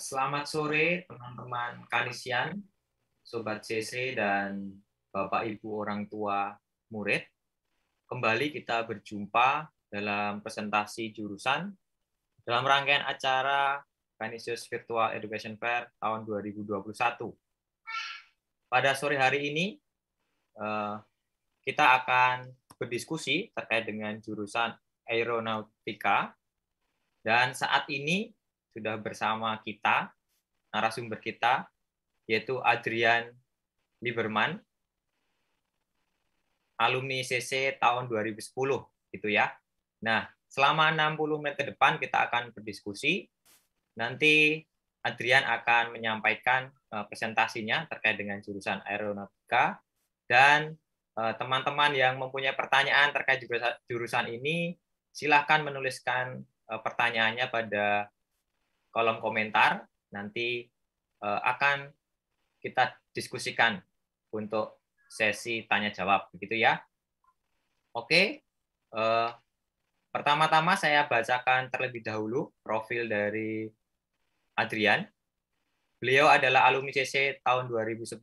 selamat sore teman-teman Kanisian, Sobat CC, dan Bapak Ibu orang tua murid. Kembali kita berjumpa dalam presentasi jurusan dalam rangkaian acara Kanisius Virtual Education Fair tahun 2021. Pada sore hari ini, eh, kita akan berdiskusi terkait dengan jurusan aeronautika. Dan saat ini sudah bersama kita, narasumber kita, yaitu Adrian Lieberman, alumni CC tahun 2010, gitu ya. Nah, selama 60 menit ke depan kita akan berdiskusi. Nanti Adrian akan menyampaikan eh, presentasinya terkait dengan jurusan aeronautika dan eh, teman-teman yang mempunyai pertanyaan terkait jurusan ini silahkan menuliskan eh, pertanyaannya pada kolom komentar nanti eh, akan kita diskusikan untuk sesi tanya jawab begitu ya. Oke. Eh, pertama-tama saya bacakan terlebih dahulu profil dari Adrian. Beliau adalah alumni CC tahun 2010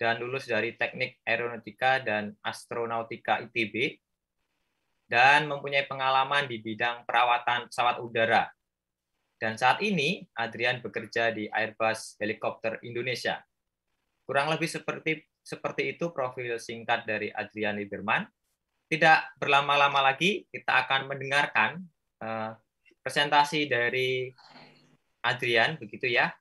dan lulus dari Teknik Aeronautika dan Astronautika ITB dan mempunyai pengalaman di bidang perawatan pesawat udara dan saat ini Adrian bekerja di Airbus Helicopter Indonesia. Kurang lebih seperti seperti itu profil singkat dari Adrian Lieberman. Tidak berlama-lama lagi kita akan mendengarkan uh, presentasi dari Adrian begitu ya.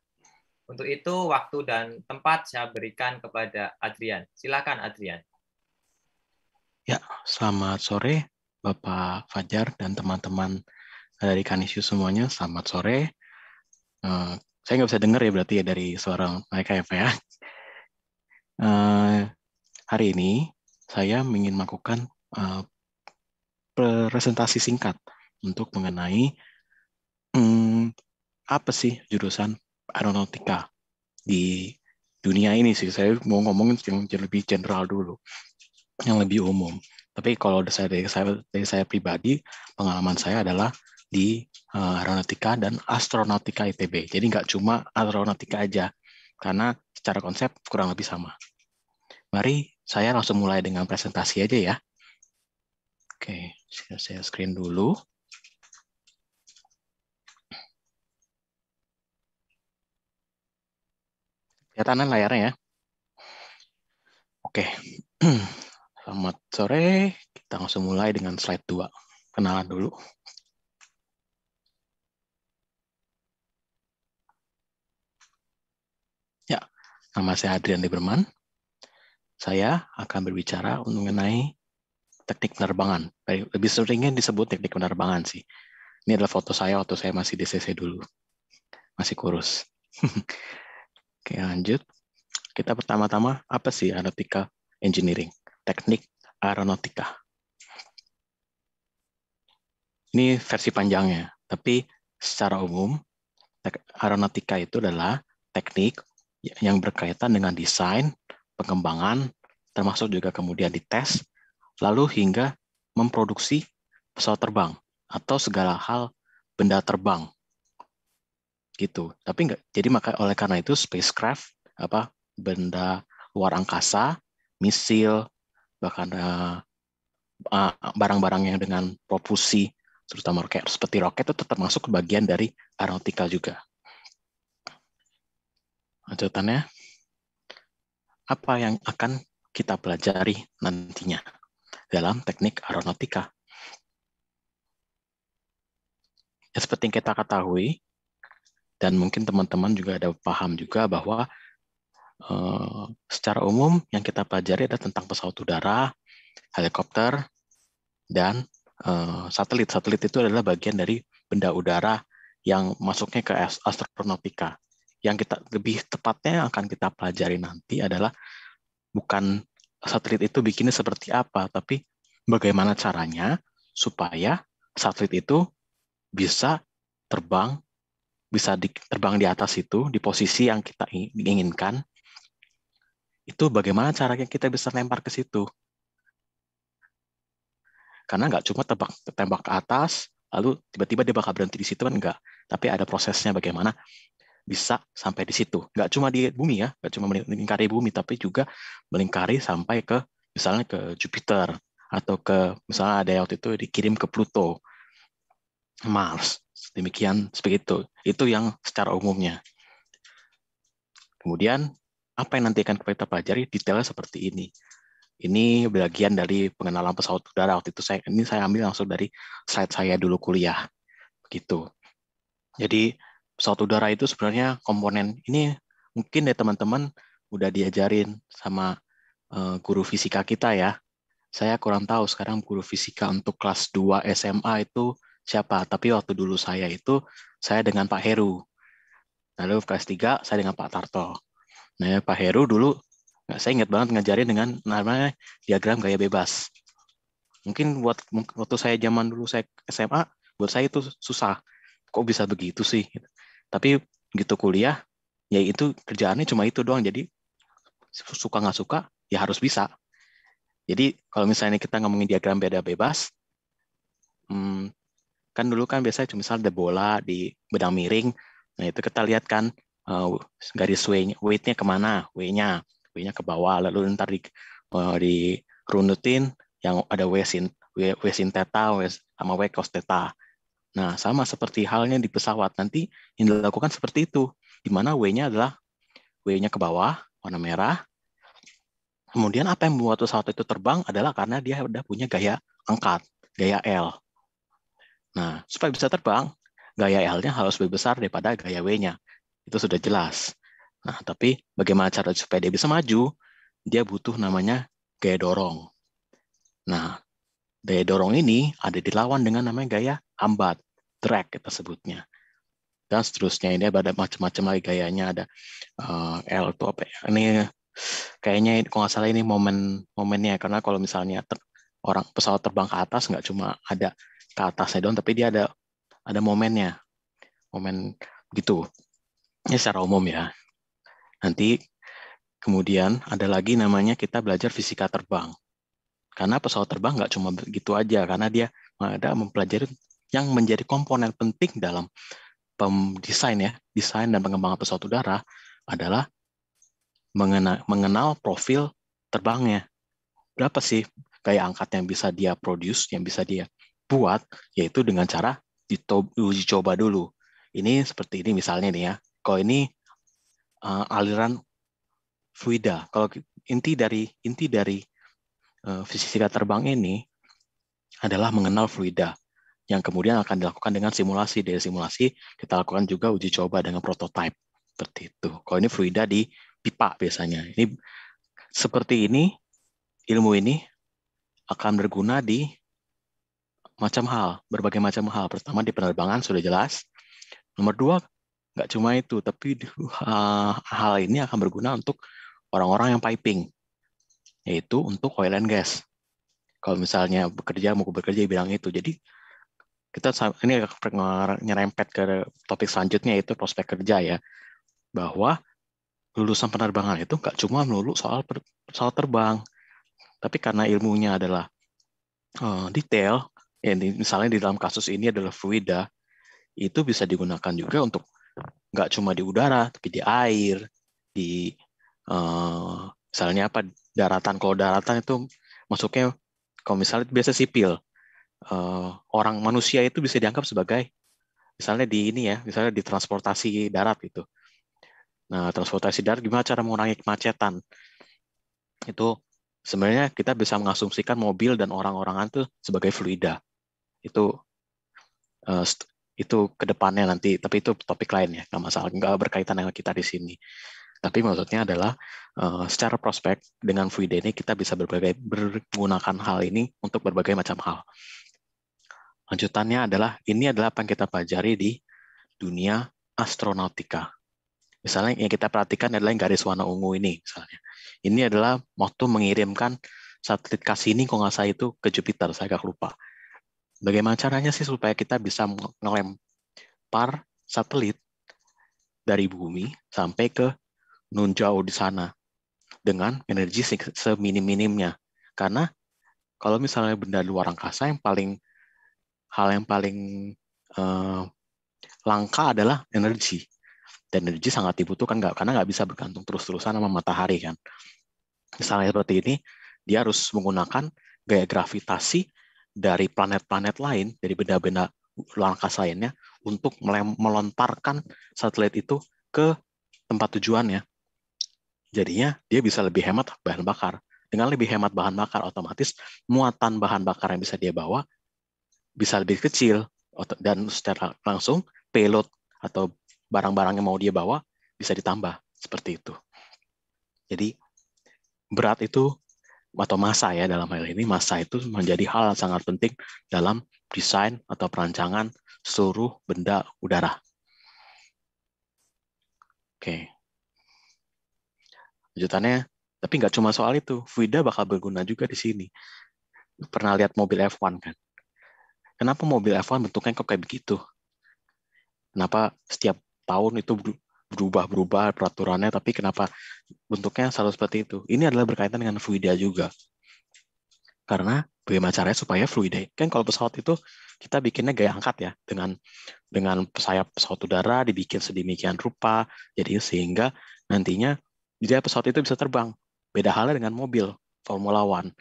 Untuk itu waktu dan tempat saya berikan kepada Adrian. Silakan Adrian. Ya, selamat sore Bapak Fajar dan teman-teman dari Kanisius semuanya. Selamat sore. Uh, saya nggak bisa dengar ya berarti ya dari suara mereka ya Pak Uh, hari ini saya ingin melakukan uh, presentasi singkat untuk mengenai um, apa sih jurusan aeronautika di dunia ini sih. Saya mau ngomongin yang lebih general dulu, yang lebih umum. Tapi kalau dari saya, dari saya pribadi, pengalaman saya adalah di uh, eh, aeronautika dan astronautika ITB. Jadi nggak cuma aeronautika aja, karena secara konsep kurang lebih sama. Mari saya langsung mulai dengan presentasi aja ya. Oke, saya screen dulu. Kelihatan layarnya ya. Oke, selamat sore. Kita langsung mulai dengan slide 2. Kenalan dulu. Nama saya Adrian Lieberman. Saya akan berbicara mengenai teknik penerbangan. Lebih seringnya disebut teknik penerbangan sih. Ini adalah foto saya waktu saya masih di CC dulu. Masih kurus. Oke, lanjut. Kita pertama-tama, apa sih aeronautika engineering? Teknik aeronautika. Ini versi panjangnya, tapi secara umum aeronautika itu adalah teknik Ya, yang berkaitan dengan desain, pengembangan, termasuk juga kemudian dites, lalu hingga memproduksi pesawat terbang atau segala hal benda terbang gitu. Tapi enggak, jadi maka oleh karena itu spacecraft apa benda luar angkasa, misil, bahkan eh, ah, barang-barang uh, yang dengan propulsi terutama kayak seperti roket itu tetap masuk ke bagian dari aeronautika juga. Lanjutannya, apa yang akan kita pelajari nantinya dalam teknik aeronautika? Ya, seperti yang kita ketahui, dan mungkin teman-teman juga ada paham juga bahwa eh, secara umum yang kita pelajari ada tentang pesawat udara, helikopter, dan eh, satelit. Satelit itu adalah bagian dari benda udara yang masuknya ke astronautika yang kita lebih tepatnya yang akan kita pelajari nanti adalah bukan satelit itu bikinnya seperti apa, tapi bagaimana caranya supaya satelit itu bisa terbang, bisa di, terbang di atas itu di posisi yang kita inginkan. Itu bagaimana caranya kita bisa lempar ke situ. Karena nggak cuma tembak, tembak ke atas, lalu tiba-tiba dia bakal berhenti di situ kan enggak. Tapi ada prosesnya bagaimana bisa sampai di situ. Nggak cuma di bumi ya, nggak cuma melingkari bumi, tapi juga melingkari sampai ke misalnya ke Jupiter atau ke misalnya ada yang waktu itu dikirim ke Pluto, Mars. Demikian seperti itu. Itu yang secara umumnya. Kemudian apa yang nanti akan kita pelajari detailnya seperti ini. Ini bagian dari pengenalan pesawat udara waktu itu saya ini saya ambil langsung dari slide saya dulu kuliah. Begitu. Jadi pesawat udara itu sebenarnya komponen ini mungkin ya teman-teman udah diajarin sama eh, guru fisika kita ya. Saya kurang tahu sekarang guru fisika untuk kelas 2 SMA itu siapa, tapi waktu dulu saya itu saya dengan Pak Heru. Lalu kelas 3 saya dengan Pak Tarto. Nah, ya, Pak Heru dulu saya ingat banget ngajarin dengan namanya diagram gaya bebas. Mungkin buat waktu saya zaman dulu saya SMA, buat saya itu susah. Kok bisa begitu sih? tapi gitu kuliah ya itu kerjaannya cuma itu doang jadi suka nggak suka ya harus bisa jadi kalau misalnya kita ngomongin diagram beda bebas hmm, kan dulu kan biasanya cuma misalnya ada bola di bedang miring nah itu kita lihat kan uh, garis weightnya weight-nya kemana w-nya w-nya ke bawah lalu ntar di uh, eh, runutin yang ada w sin w, w sin theta w sama w cos theta Nah, sama seperti halnya di pesawat, nanti yang dilakukan seperti itu, di mana W-nya adalah W-nya ke bawah, warna merah. Kemudian apa yang membuat pesawat itu terbang adalah karena dia sudah punya gaya angkat, gaya L. Nah, supaya bisa terbang, gaya L-nya harus lebih besar daripada gaya W-nya. Itu sudah jelas. Nah, tapi bagaimana cara supaya dia bisa maju? Dia butuh namanya gaya dorong. Nah, gaya dorong ini ada dilawan dengan namanya gaya hambat track kita sebutnya dan seterusnya ini ada macam-macam lagi gayanya ada uh, L itu apa ya? ini kayaknya kalau nggak salah ini momen momennya karena kalau misalnya ter, orang pesawat terbang ke atas nggak cuma ada ke atasnya doang tapi dia ada ada momennya momen gitu ini secara umum ya nanti kemudian ada lagi namanya kita belajar fisika terbang karena pesawat terbang nggak cuma gitu aja karena dia ada mempelajari yang menjadi komponen penting dalam desain ya, desain dan pengembangan pesawat udara adalah mengenal, mengenal profil terbangnya. Berapa sih gaya angkat yang bisa dia produce, yang bisa dia buat, yaitu dengan cara uji coba dulu. Ini seperti ini misalnya nih ya. Kalau ini uh, aliran fluida. Kalau inti dari inti dari uh, fisika terbang ini adalah mengenal fluida yang kemudian akan dilakukan dengan simulasi. Dari simulasi kita lakukan juga uji coba dengan prototipe. Seperti itu. Kalau ini fluida di pipa biasanya. Ini seperti ini, ilmu ini akan berguna di macam hal, berbagai macam hal. Pertama di penerbangan sudah jelas. Nomor dua, nggak cuma itu, tapi uh, hal ini akan berguna untuk orang-orang yang piping, yaitu untuk oil and gas. Kalau misalnya bekerja mau bekerja bilang itu, jadi kita ini agak nyerempet ke topik selanjutnya itu prospek kerja ya bahwa lulusan penerbangan itu nggak cuma melulu soal soal terbang tapi karena ilmunya adalah uh, detail ya misalnya di dalam kasus ini adalah fluida itu bisa digunakan juga untuk nggak cuma di udara tapi di air di uh, misalnya apa daratan kalau daratan itu masuknya kalau misalnya biasa sipil uh, orang manusia itu bisa dianggap sebagai misalnya di ini ya, misalnya di transportasi darat gitu. Nah, transportasi darat gimana cara mengurangi kemacetan? Itu sebenarnya kita bisa mengasumsikan mobil dan orang orang itu sebagai fluida. Itu uh, itu kedepannya nanti, tapi itu topik lain ya, nggak masalah, nggak berkaitan dengan kita di sini. Tapi maksudnya adalah uh, secara prospek dengan fluida ini kita bisa berbagai menggunakan hal ini untuk berbagai macam hal. Lanjutannya adalah ini adalah apa yang kita pelajari di dunia astronautika. Misalnya yang kita perhatikan adalah yang garis warna ungu ini misalnya. Ini adalah waktu mengirimkan satelit Cassini kalau nggak salah itu ke Jupiter, saya agak lupa. Bagaimana caranya sih supaya kita bisa ngelem par satelit dari bumi sampai ke nun jauh di sana dengan energi seminim-minimnya. Karena kalau misalnya benda luar angkasa yang paling hal yang paling uh, langka adalah energi. Dan energi sangat dibutuhkan nggak karena nggak bisa bergantung terus-terusan sama matahari kan. Misalnya seperti ini, dia harus menggunakan gaya gravitasi dari planet-planet lain, dari benda-benda luar angkasa lainnya untuk melontarkan satelit itu ke tempat tujuannya. Jadinya dia bisa lebih hemat bahan bakar. Dengan lebih hemat bahan bakar, otomatis muatan bahan bakar yang bisa dia bawa bisa lebih kecil dan secara langsung payload atau barang-barang yang mau dia bawa bisa ditambah seperti itu. Jadi berat itu atau masa ya dalam hal ini masa itu menjadi hal yang sangat penting dalam desain atau perancangan seluruh benda udara. Oke. Lanjutannya, tapi nggak cuma soal itu, FIDA bakal berguna juga di sini. Pernah lihat mobil F1 kan? kenapa mobil F1 bentuknya kok kayak begitu? Kenapa setiap tahun itu berubah-berubah peraturannya, tapi kenapa bentuknya selalu seperti itu? Ini adalah berkaitan dengan fluida juga. Karena bagaimana caranya supaya fluida? Kan kalau pesawat itu kita bikinnya gaya angkat ya, dengan dengan sayap pesawat udara dibikin sedemikian rupa, jadi sehingga nantinya jadi pesawat itu bisa terbang. Beda halnya dengan mobil Formula One.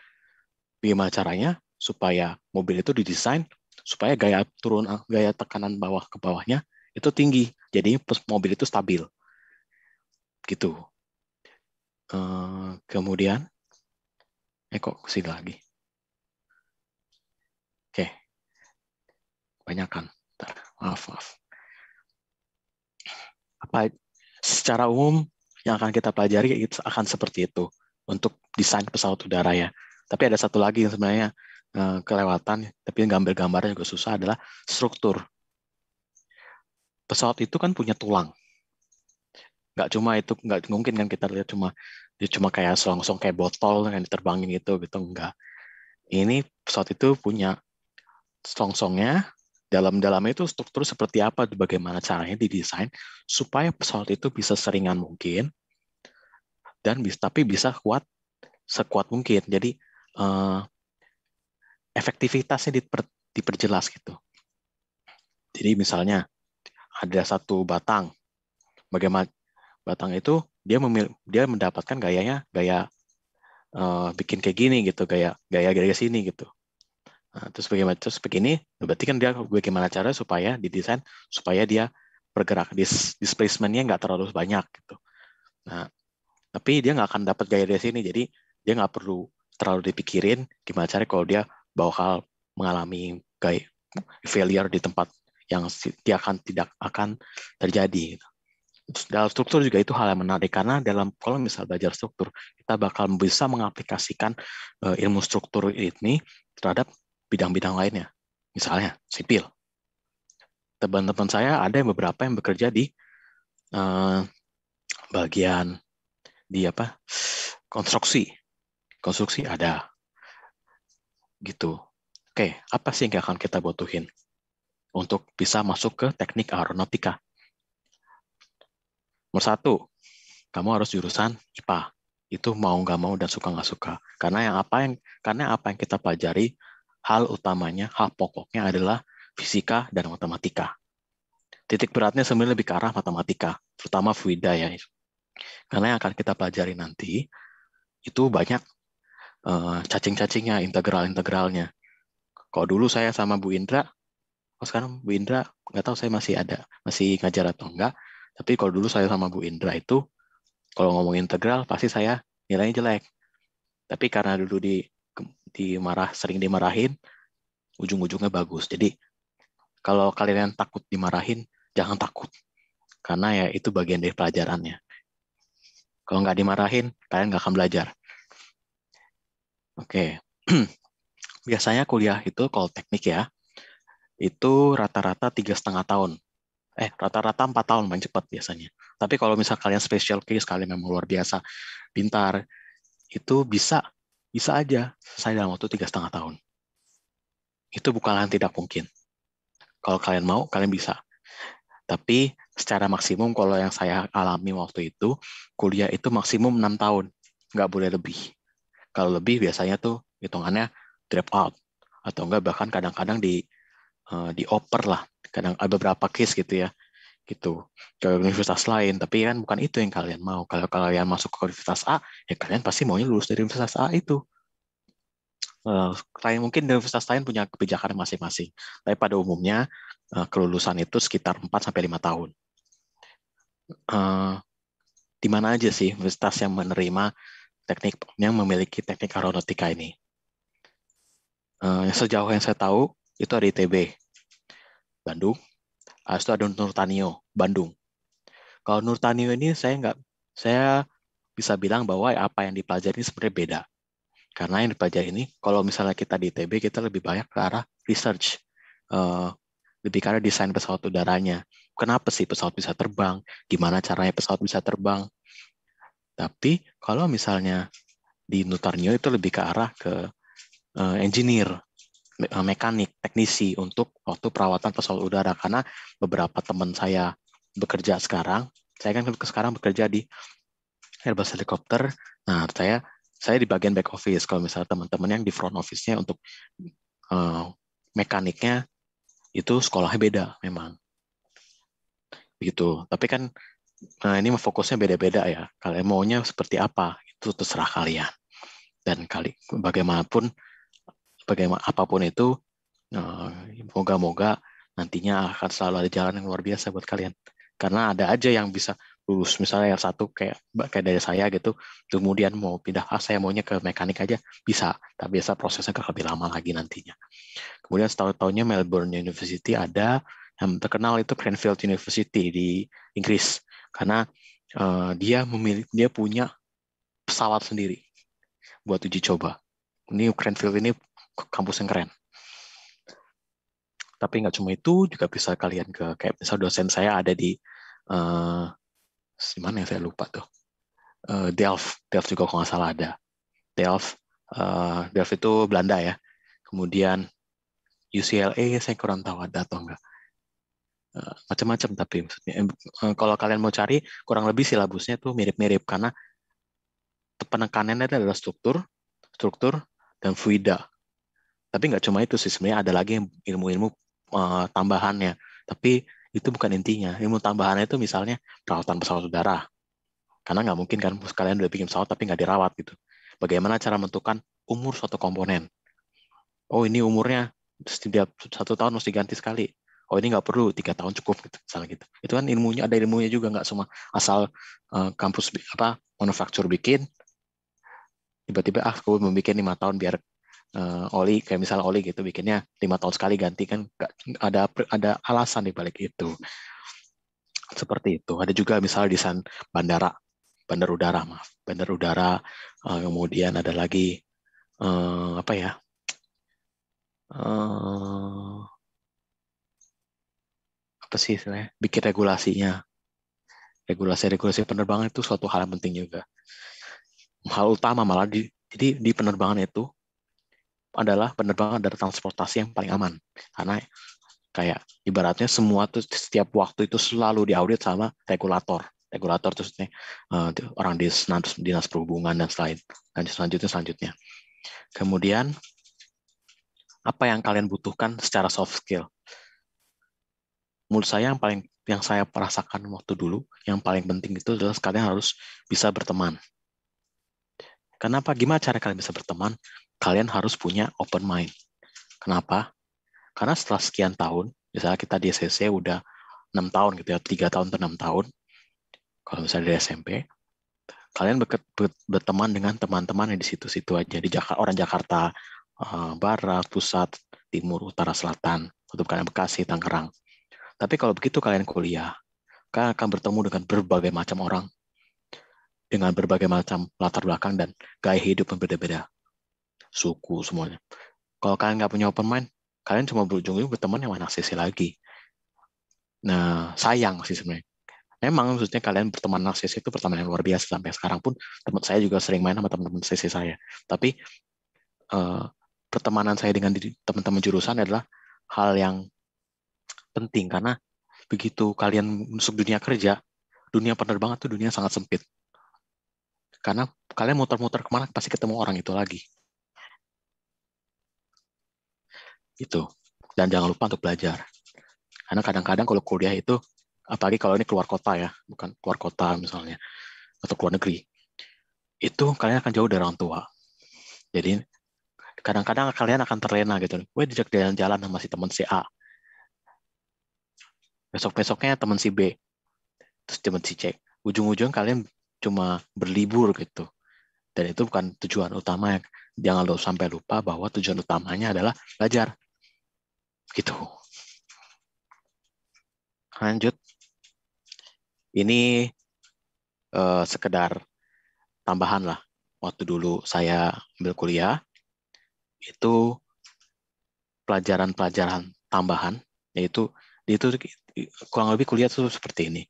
Bagaimana caranya supaya mobil itu didesain supaya gaya turun eh, gaya tekanan bawah ke bawahnya itu tinggi. Jadi mobil itu stabil. Gitu. Eh, kemudian eh kok ke sini lagi. Oke. banyak kan Maaf, maaf. Apa secara umum yang akan kita pelajari akan seperti itu untuk desain pesawat udara ya. Tapi ada satu lagi yang sebenarnya Eh, kelewatan, ya. tapi yang gambar gambarnya juga susah adalah struktur. Pesawat itu kan punya tulang. Nggak cuma itu, nggak mungkin kan kita lihat cuma dia ya cuma kayak selongsong kayak botol yang diterbangin gitu gitu enggak. Ini pesawat itu punya selongsongnya, dalam-dalamnya itu struktur seperti apa, bagaimana caranya didesain supaya pesawat itu bisa seringan mungkin dan bisa tapi bisa kuat sekuat mungkin. Jadi eh, efektivitasnya diper, diperjelas gitu. Jadi misalnya ada satu batang, bagaimana batang itu dia memil, dia mendapatkan gayanya gaya uh, bikin kayak gini gitu, gaya gaya gaya sini gitu. Nah, terus bagaimana terus begini, berarti kan dia bagaimana cara supaya didesain supaya dia bergerak dis, displacementnya nggak terlalu banyak gitu. Nah, tapi dia nggak akan dapat gaya dari sini, jadi dia nggak perlu terlalu dipikirin gimana cara kalau dia bakal mengalami kayak failure di tempat yang tidak akan tidak akan terjadi. Dalam struktur juga itu hal yang menarik karena dalam kalau misal belajar struktur kita bakal bisa mengaplikasikan eh, ilmu struktur ini terhadap bidang-bidang lainnya. Misalnya sipil. Teman-teman saya ada yang beberapa yang bekerja di eh, bagian di apa konstruksi konstruksi ada gitu. Oke, apa sih yang akan kita butuhin untuk bisa masuk ke teknik aeronautika? Nomor satu, kamu harus jurusan IPA. Itu mau nggak mau dan suka nggak suka. Karena yang apa yang karena apa yang kita pelajari, hal utamanya, hal pokoknya adalah fisika dan matematika. Titik beratnya sebenarnya lebih ke arah matematika, terutama fluida ya. Karena yang akan kita pelajari nanti itu banyak Eh, cacing-cacingnya, integral-integralnya. Kalau dulu saya sama Bu Indra, kalau sekarang Bu Indra nggak tahu saya masih ada, masih ngajar atau enggak. Tapi kalau dulu saya sama Bu Indra itu, kalau ngomong integral pasti saya nilainya jelek. Tapi karena dulu di dimarah sering dimarahin, ujung-ujungnya bagus. Jadi kalau kalian takut dimarahin, jangan takut. Karena ya itu bagian dari pelajarannya. Kalau nggak dimarahin, kalian nggak akan belajar. Oke. Biasanya kuliah itu kalau teknik ya, itu rata-rata tiga setengah tahun. Eh, rata-rata empat -rata tahun main cepat biasanya. Tapi kalau misal kalian special case, kalian memang luar biasa, pintar, itu bisa, bisa aja saya dalam waktu tiga setengah tahun. Itu bukanlah tidak mungkin. Kalau kalian mau, kalian bisa. Tapi secara maksimum kalau yang saya alami waktu itu, kuliah itu maksimum enam tahun, nggak boleh lebih kalau lebih biasanya tuh hitungannya drop out atau enggak bahkan kadang-kadang di uh, eh, oper lah. Kadang ada beberapa case gitu ya. Gitu. Ke universitas lain, tapi kan bukan itu yang kalian mau. Kalau kalian masuk ke universitas A, ya kalian pasti maunya lulus dari universitas A itu. Uh, mungkin universitas lain punya kebijakan masing-masing. Tapi pada umumnya uh, kelulusan itu sekitar 4 sampai lima tahun. Uh, di mana aja sih universitas yang menerima teknik yang memiliki teknik aeronautika ini. Uh, sejauh yang saya tahu itu ada ITB Bandung, uh, itu ada Nurtanio Bandung. Kalau Nurtanio ini saya nggak saya bisa bilang bahwa apa yang dipelajari ini sebenarnya beda. Karena yang dipelajari ini, kalau misalnya kita di ITB, kita lebih banyak ke arah research, uh, lebih arah desain pesawat udaranya. Kenapa sih pesawat bisa terbang? Gimana caranya pesawat bisa terbang? Tapi kalau misalnya di Nutarnio itu lebih ke arah ke uh, engineer, me eh, mekanik, teknisi untuk waktu perawatan pesawat udara karena beberapa teman saya bekerja sekarang, saya kan sekarang bekerja di Airbus helikopter. Nah, saya saya di bagian back office. Kalau misalnya teman-teman yang di front office-nya untuk uh, mekaniknya itu sekolahnya beda memang. Begitu. Tapi kan nah ini fokusnya beda-beda ya. Kalian maunya seperti apa itu terserah kalian. Dan kali bagaimanapun, bagaimana apapun itu, eh, moga-moga nantinya akan selalu ada jalan yang luar biasa buat kalian. Karena ada aja yang bisa lulus misalnya yang satu kayak kayak dari saya gitu kemudian mau pindah ah saya maunya ke mekanik aja bisa tapi biasa prosesnya akan lebih lama lagi nantinya kemudian setahun tahunnya Melbourne University ada yang terkenal itu Cranfield University di Inggris karena uh, dia memilih dia punya pesawat sendiri buat uji coba. Ini Cranfield ini kampus yang keren. Tapi nggak cuma itu, juga bisa kalian ke kayak misal dosen saya ada di uh, eh, di mana ya saya lupa tuh. Uh, Delft, Delft juga kalau nggak salah ada. Delft, uh, Delft itu Belanda ya. Kemudian UCLA saya kurang tahu ada atau enggak. Eh, macam-macam tapi maksudnya eh, kalau kalian mau cari kurang lebih silabusnya tuh mirip-mirip karena penekanannya adalah struktur, struktur dan fluida. Tapi nggak cuma itu sih sebenarnya ada lagi ilmu-ilmu uh, tambahannya. Tapi itu bukan intinya. Ilmu tambahannya itu misalnya perawatan pesawat udara. Karena nggak mungkin kan kalian udah bikin pesawat tapi nggak dirawat gitu. Bagaimana cara menentukan umur suatu komponen? Oh ini umurnya setiap satu tahun harus diganti sekali oh ini nggak perlu tiga tahun cukup gitu misalnya gitu itu kan ilmunya ada ilmunya juga nggak semua asal uh, kampus apa manufaktur bikin tiba-tiba ah gue mau bikin lima tahun biar uh, oli kayak misal oli gitu bikinnya lima tahun sekali ganti kan gak, ada ada alasan di balik itu seperti itu ada juga misalnya desain bandara bandar udara maaf bandar udara uh, kemudian ada lagi uh, apa ya apa sih istilahnya bikin regulasinya regulasi regulasi penerbangan itu suatu hal yang penting juga hal utama malah di jadi di penerbangan itu adalah penerbangan dari transportasi yang paling aman karena kayak ibaratnya semua tuh setiap waktu itu selalu diaudit sama regulator regulator terus nih uh, orang di dinas, dinas perhubungan dan selain dan selanjutnya selanjutnya kemudian apa yang kalian butuhkan secara soft skill menurut saya yang paling yang saya perasakan waktu dulu yang paling penting itu adalah kalian harus bisa berteman. Kenapa? Gimana cara kalian bisa berteman? Kalian harus punya open mind. Kenapa? Karena setelah sekian tahun, misalnya kita di SSC udah enam tahun gitu ya, tiga tahun atau 6 tahun, kalau misalnya di SMP, kalian berteman dengan teman-teman yang di situ-situ aja di Jakarta orang Jakarta eh, barat pusat timur utara selatan atau bukan Bekasi Tangerang tapi kalau begitu kalian kuliah, kalian akan bertemu dengan berbagai macam orang, dengan berbagai macam latar belakang dan gaya hidup yang berbeda-beda. Suku semuanya. Kalau kalian nggak punya open mind, kalian cuma berujung-ujung berteman yang mana sisi lagi. Nah, sayang sih sebenarnya. Memang maksudnya kalian berteman narsis itu pertemanan yang luar biasa sampai sekarang pun teman saya juga sering main sama teman-teman sisi saya. Tapi uh, pertemanan saya dengan teman-teman jurusan adalah hal yang penting karena begitu kalian masuk dunia kerja, dunia penerbangan itu dunia sangat sempit. Karena kalian muter-muter kemana pasti ketemu orang itu lagi. Itu. Dan jangan lupa untuk belajar. Karena kadang-kadang kalau kuliah itu, apalagi kalau ini keluar kota ya, bukan keluar kota misalnya, atau keluar negeri, itu kalian akan jauh dari orang tua. Jadi kadang-kadang kalian akan terlena gitu. Gue jalan-jalan sama si teman si A besok-besoknya teman si B, terus teman si C. Ujung-ujung kalian cuma berlibur gitu. Dan itu bukan tujuan utama. Ya. Jangan lo sampai lupa bahwa tujuan utamanya adalah belajar. Gitu. Lanjut. Ini eh, sekedar tambahan lah. Waktu dulu saya ambil kuliah, itu pelajaran-pelajaran tambahan, yaitu di itu kurang lebih kuliah tuh seperti ini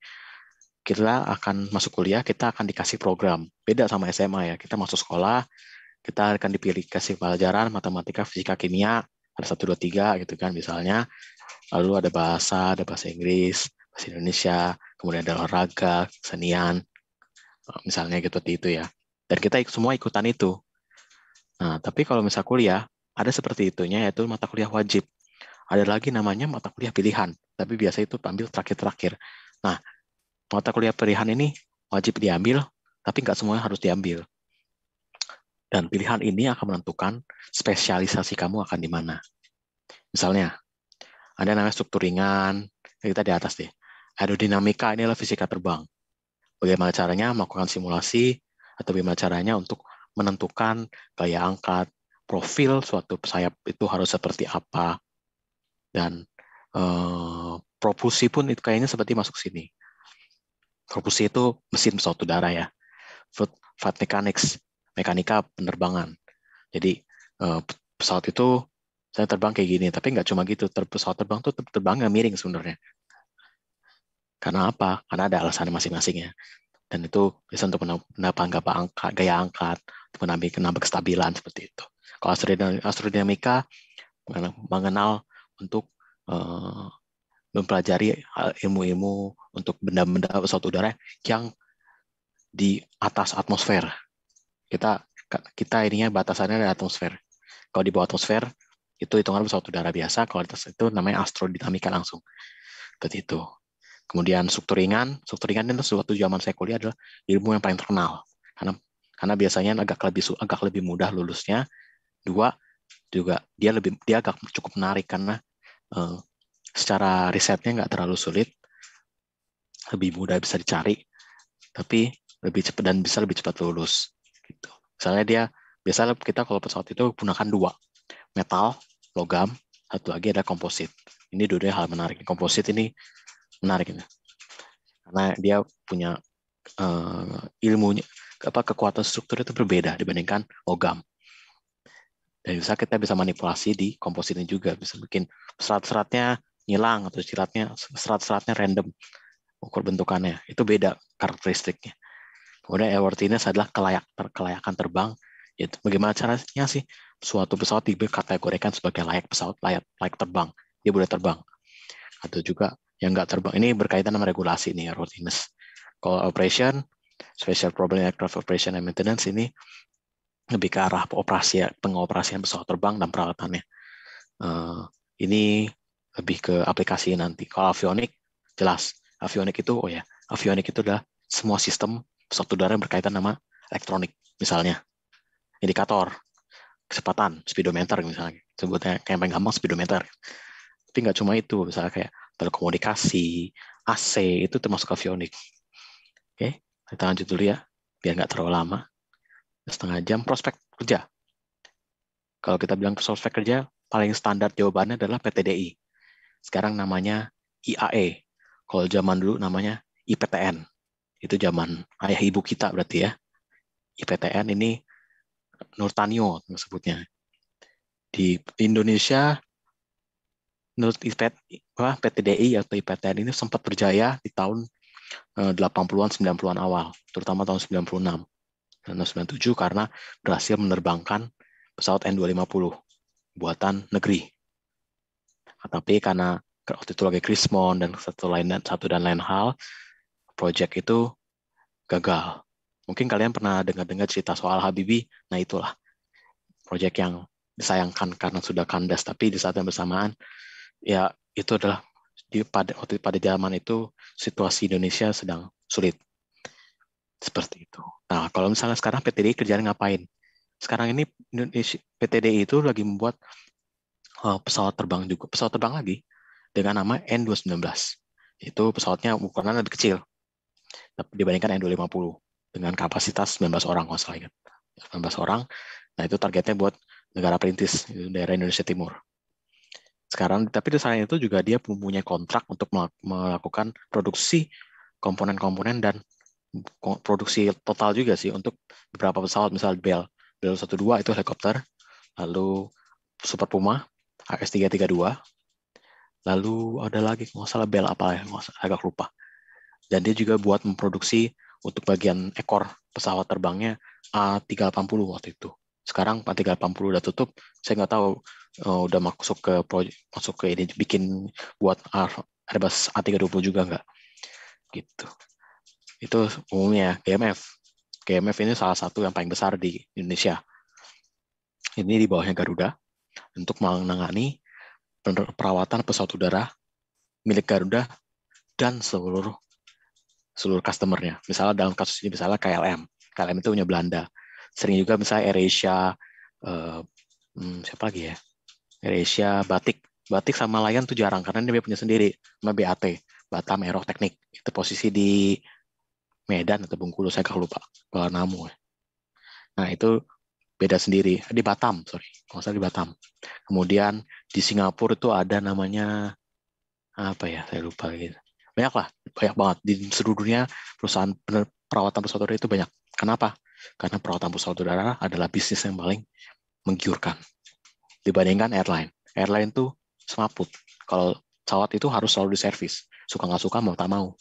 kita akan masuk kuliah, kita akan dikasih program. Beda sama SMA ya, kita masuk sekolah, kita akan dipilih kasih pelajaran matematika, fisika, kimia, ada satu dua tiga gitu kan misalnya. Lalu ada bahasa, ada bahasa Inggris, bahasa Indonesia, kemudian ada olahraga, kesenian, misalnya gitu itu ya. Dan kita semua ikutan itu. Nah, tapi kalau misal kuliah, ada seperti itunya yaitu mata kuliah wajib. Ada lagi namanya mata kuliah pilihan, tapi biasa itu ambil terakhir-terakhir. Nah, mata kuliah pilihan ini wajib diambil, tapi nggak semuanya harus diambil. Dan pilihan ini akan menentukan spesialisasi kamu akan di mana. Misalnya, ada namanya struktur ringan, kita di atas deh. Aerodinamika ini adalah fisika terbang. Bagaimana caranya melakukan simulasi atau bagaimana caranya untuk menentukan gaya angkat, profil suatu sayap itu harus seperti apa, dan uh, eh, propulsi pun itu kayaknya seperti masuk sini. Propulsi itu mesin pesawat udara ya. Flight mechanics, mekanika penerbangan. Jadi uh, pesawat itu saya terbang kayak gini, tapi nggak cuma gitu. Ter pesawat terbang tuh terbang nggak miring sebenarnya. Karena apa? Karena ada alasan masing-masingnya. Dan itu bisa untuk menambah angka, angka gaya angkat, menambah, menambah kestabilan seperti itu. Kalau astrodinamika mengenal untuk uh, mempelajari eh, ilmu-ilmu untuk benda-benda pesawat udara yang di atas atmosfer. Kita kita ininya batasannya adalah atmosfer. Kalau di bawah atmosfer itu hitungan pesawat udara biasa, kalau di atas itu namanya astrodinamika langsung. Seperti itu. Kemudian struktur ringan, struktur ringan itu suatu zaman saya kuliah adalah ilmu yang paling terkenal karena karena biasanya agak lebih agak lebih mudah lulusnya. Dua, juga dia lebih dia agak cukup menarik karena uh, secara risetnya nggak terlalu sulit, lebih mudah bisa dicari, tapi lebih cepat dan bisa lebih cepat lulus. Gitu. Misalnya dia biasa kita kalau pesawat itu gunakan dua, metal, logam, satu lagi ada komposit. Ini dua hal menarik. Komposit ini menarik karena dia punya uh, ilmunya apa kekuatan struktur itu berbeda dibandingkan logam dan bisa kita bisa manipulasi di ini juga bisa bikin serat-seratnya hilang atau seratnya serat-seratnya random ukur bentukannya itu beda karakteristiknya kemudian airworthiness adalah kelayak kelayakan terbang yaitu bagaimana caranya sih suatu pesawat dikategorikan sebagai layak pesawat layak layak terbang dia boleh terbang atau juga yang nggak terbang ini berkaitan sama regulasi nih airworthiness kalau operation special problem aircraft operation and maintenance ini lebih ke arah operasi pengoperasian pesawat terbang dan peralatannya. Eh, ini lebih ke aplikasi nanti. Kalau avionik jelas avionik itu oh ya avionik itu adalah semua sistem pesawat udara yang berkaitan sama elektronik misalnya indikator kecepatan speedometer misalnya sebutnya kayak yang gampang speedometer tapi nggak cuma itu misalnya kayak telekomunikasi AC itu termasuk avionik oke kita lanjut dulu ya biar nggak terlalu lama setengah jam prospek kerja. Kalau kita bilang prospek kerja, paling standar jawabannya adalah PTDI. Sekarang namanya IAE. Kalau zaman dulu namanya IPTN. Itu zaman ayah ibu kita berarti ya. IPTN ini Nurtanio sebutnya. Di Indonesia menurut PTDI atau IPTN ini sempat berjaya di tahun 80-an eh, 90-an awal, terutama tahun 96. 1997 karena berhasil menerbangkan pesawat N250 buatan negeri. Tapi karena waktu itu lagi Krismon dan satu lain dan satu dan lain hal, project itu gagal. Mungkin kalian pernah dengar-dengar cerita soal Habibi, nah itulah project yang disayangkan karena sudah kandas, tapi di saat yang bersamaan ya itu adalah di pada waktu pada zaman itu situasi Indonesia sedang sulit. Seperti itu. Nah, kalau misalnya sekarang PTDI kerjaan ngapain? Sekarang ini Indonesia, PTDI itu lagi membuat eh, pesawat terbang juga, pesawat terbang lagi dengan nama N219. Itu pesawatnya ukurannya lebih kecil dibandingkan N250 dengan kapasitas 19 orang kalau saya ingat. 19 orang. Nah, itu targetnya buat negara perintis daerah Indonesia Timur. Sekarang tapi di itu juga dia mempunyai kontrak untuk melakukan produksi komponen-komponen dan produksi total juga sih untuk beberapa pesawat misal Bell Bell 12 itu helikopter lalu Super Puma AS332 lalu ada lagi nggak salah Bell apa ya agak lupa dan dia juga buat memproduksi untuk bagian ekor pesawat terbangnya A380 waktu itu sekarang A380 udah tutup saya nggak tahu uh, udah masuk ke proyek masuk ke ini bikin buat Airbus A320 juga nggak gitu itu umumnya GMF. GMF ini salah satu yang paling besar di Indonesia. Ini di bawahnya Garuda untuk menangani perawatan pesawat udara milik Garuda dan seluruh seluruh customernya. Misalnya dalam kasus ini misalnya KLM. KLM itu punya Belanda. Sering juga misalnya AirAsia, eh, hmm, siapa lagi ya? AirAsia, Batik. Batik sama Lion tuh jarang karena dia punya sendiri sama BAT, Batam Teknik. Itu posisi di Medan atau Bengkulu saya kalau lupa Balanamu ya. nah itu beda sendiri di Batam sorry kalau saya di Batam kemudian di Singapura itu ada namanya apa ya saya lupa gitu banyak lah banyak banget di seluruh dunia perusahaan perawatan pesawat udara itu banyak kenapa karena perawatan pesawat udara adalah bisnis yang paling menggiurkan dibandingkan airline airline itu semaput kalau pesawat itu harus selalu diservis suka nggak suka mau tak mau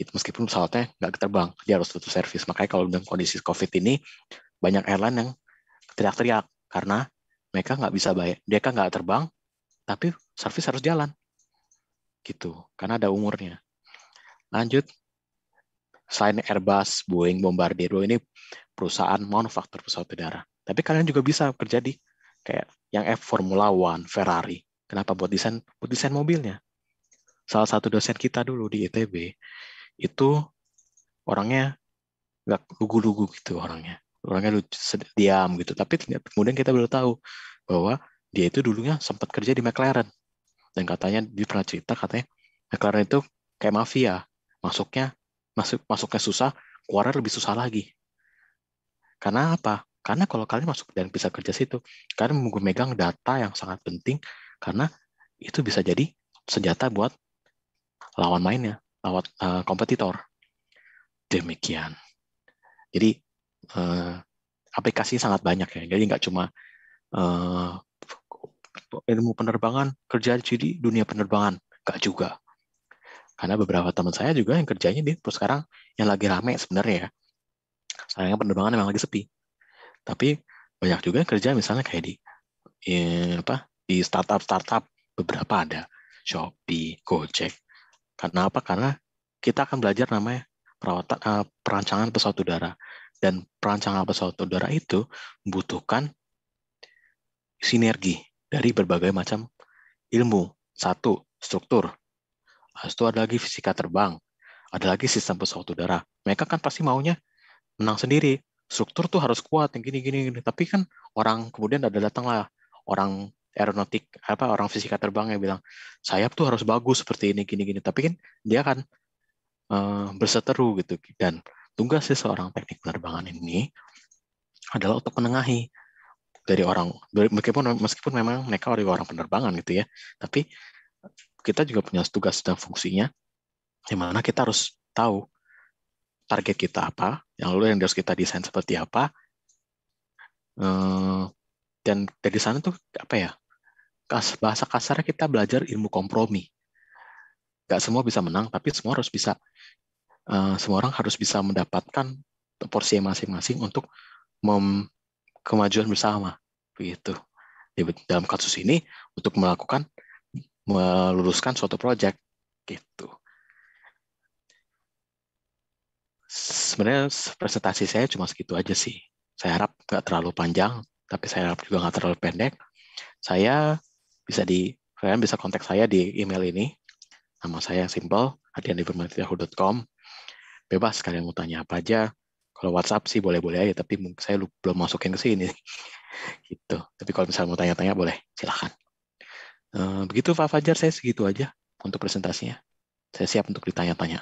itu meskipun pesawatnya nggak terbang dia harus tutup servis makanya kalau dalam kondisi covid ini banyak airline yang teriak-teriak karena mereka nggak bisa bayar mereka nggak terbang tapi servis harus jalan gitu karena ada umurnya lanjut selain Airbus, Boeing, Bombardier, ini perusahaan manufaktur pesawat udara. Tapi kalian juga bisa kerja di kayak yang F Formula One, Ferrari. Kenapa buat desain buat desain mobilnya? Salah satu dosen kita dulu di ITB e itu orangnya nggak lugu-lugu gitu orangnya orangnya lucu, diam gitu tapi kemudian kita baru tahu bahwa dia itu dulunya sempat kerja di McLaren dan katanya dia pernah cerita katanya McLaren itu kayak mafia masuknya masuk masuknya susah keluar lebih susah lagi karena apa karena kalau kalian masuk dan bisa kerja situ kalian megang data yang sangat penting karena itu bisa jadi senjata buat lawan mainnya lawat uh, eh, kompetitor. Demikian. Jadi uh, aplikasi sangat banyak ya. Jadi nggak cuma uh, ilmu penerbangan kerja di dunia penerbangan, nggak juga. Karena beberapa teman saya juga yang kerjanya di terus sekarang yang lagi rame sebenarnya ya. Sayangnya penerbangan memang lagi sepi. Tapi banyak juga yang kerja misalnya kayak di ya, apa di startup startup beberapa ada Shopee, Gojek, karena apa? Karena kita akan belajar namanya perawatan uh, eh, perancangan pesawat udara dan perancangan pesawat udara itu membutuhkan sinergi dari berbagai macam ilmu. Satu, struktur. Nah, itu ada lagi fisika terbang, ada lagi sistem pesawat udara. Mereka kan pasti maunya menang sendiri. Struktur tuh harus kuat, yang gini-gini. Tapi kan orang kemudian ada datanglah orang aeronautik apa orang fisika terbang yang bilang sayap tuh harus bagus seperti ini gini-gini tapi kan dia akan uh, eh, berseteru gitu dan tugas seorang teknik penerbangan ini adalah untuk menengahi dari orang meskipun meskipun memang mereka dari orang penerbangan gitu ya tapi kita juga punya tugas dan fungsinya di mana kita harus tahu target kita apa yang lalu yang harus kita desain seperti apa eh, dan dari sana tuh apa ya bahasa kasarnya kita belajar ilmu kompromi nggak semua bisa menang tapi semua harus bisa uh, semua orang harus bisa mendapatkan porsi masing-masing untuk kemajuan bersama begitu dalam kasus ini untuk melakukan meluruskan suatu proyek gitu sebenarnya presentasi saya cuma segitu aja sih saya harap nggak terlalu panjang tapi saya harap juga nggak terlalu pendek. Saya bisa di kalian bisa kontak saya di email ini. Nama saya simple, adiandibermantiahu.com. Bebas kalian mau tanya apa aja. Kalau WhatsApp sih boleh-boleh aja, tapi saya belum masukin ke sini. gitu. Tapi kalau misalnya mau tanya-tanya boleh, silahkan. Eh, begitu Pak Fajar, saya segitu aja untuk presentasinya. Saya siap untuk ditanya-tanya.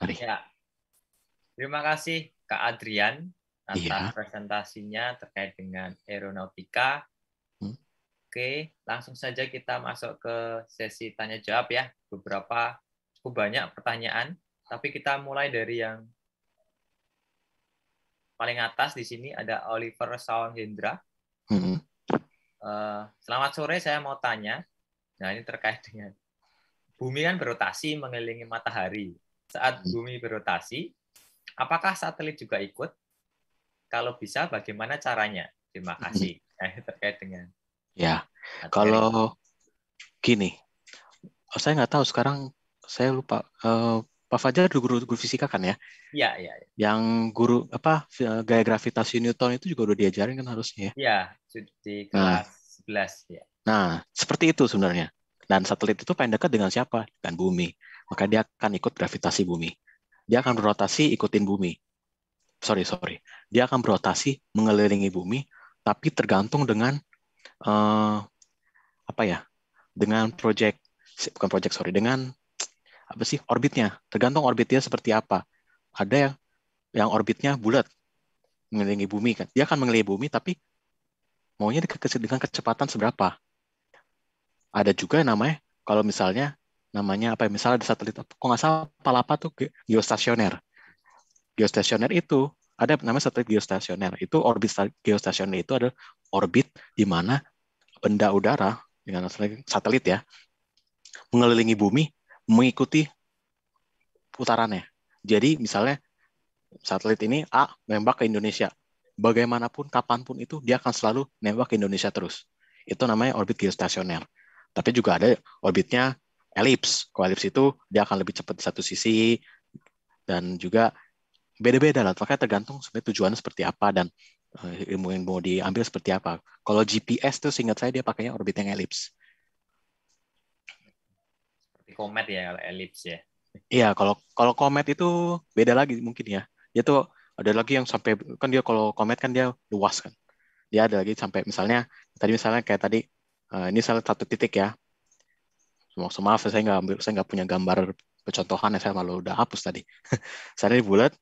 Mari. Ya. Terima kasih Kak Adrian tentang iya. yeah. presentasinya terkait dengan aeronautika. Hmm. Oke, langsung saja kita masuk ke sesi tanya jawab ya. Beberapa cukup banyak pertanyaan, tapi kita mulai dari yang paling atas di sini ada Oliver Hendra. Hmm. Uh, selamat sore, saya mau tanya. Nah ini terkait dengan bumi kan berotasi mengelilingi matahari. Saat hmm. bumi berotasi, apakah satelit juga ikut? Kalau bisa, bagaimana caranya? Terima mhm. kasih. Hmm. terkait dengan. Ya, materi. kalau gini, saya nggak tahu sekarang saya lupa. Uh, Pak Fajar guru guru fisika kan ya? Iya, iya. Ya. Yang guru apa eh, gaya gravitasi Newton itu juga udah diajarin kan harusnya Iya, di nah. kelas nah. 11 ya. Nah, seperti itu sebenarnya. Dan satelit itu paling dekat dengan siapa? Dengan bumi. Maka dia akan ikut gravitasi bumi. Dia akan berotasi ikutin bumi sorry sorry dia akan berotasi mengelilingi bumi tapi tergantung dengan uh, apa ya dengan proyek bukan proyek sorry dengan apa sih orbitnya tergantung orbitnya seperti apa ada yang yang orbitnya bulat mengelilingi bumi kan dia akan mengelilingi bumi tapi maunya dengan kecepatan seberapa ada juga yang namanya kalau misalnya namanya apa ya misalnya ada satelit kok nggak salah palapa tuh geostasioner geostasioner itu ada namanya satelit geostasioner. Itu orbit geostasioner itu adalah orbit di mana benda udara dengan satelit ya mengelilingi bumi mengikuti putarannya. Jadi misalnya satelit ini A nembak ke Indonesia. Bagaimanapun kapanpun itu dia akan selalu nembak ke Indonesia terus. Itu namanya orbit geostasioner. Tapi juga ada orbitnya elips. Kalau elips itu dia akan lebih cepat di satu sisi dan juga beda-beda lah makanya tergantung sebenarnya tujuannya seperti apa dan uh, ilmu yang mau diambil seperti apa kalau GPS tuh seingat saya dia pakainya orbit yang elips seperti komet ya elips ya iya kalau kalau komet itu beda lagi mungkin ya dia tuh ada lagi yang sampai kan dia kalau komet kan dia luas kan dia ada lagi sampai misalnya tadi misalnya kayak tadi eh, ini salah satu titik ya maaf saya nggak ambil saya nggak punya gambar percontohan ya, saya malu udah hapus tadi. Saya di bulat,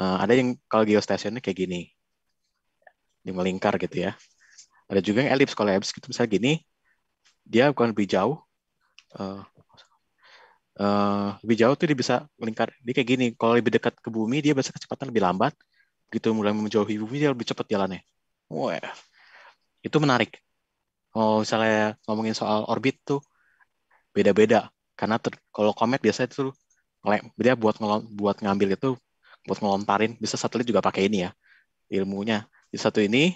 Uh, ada yang kalau geostasioner kayak gini, ini melingkar gitu ya. Ada juga yang elips. Kalau elips gitu misalnya gini, dia bukan lebih jauh, uh, uh, lebih jauh tuh dia bisa melingkar. Dia kayak gini. Kalau lebih dekat ke bumi, dia biasa kecepatan lebih lambat. Gitu mulai menjauhi bumi, dia lebih cepat jalannya. Wah, itu menarik. Kalau misalnya ngomongin soal orbit tuh beda-beda. Karena kalau komet biasanya tuh dia buat buat ngambil itu buat ngelomparin bisa satelit juga pakai ini ya ilmunya di satu ini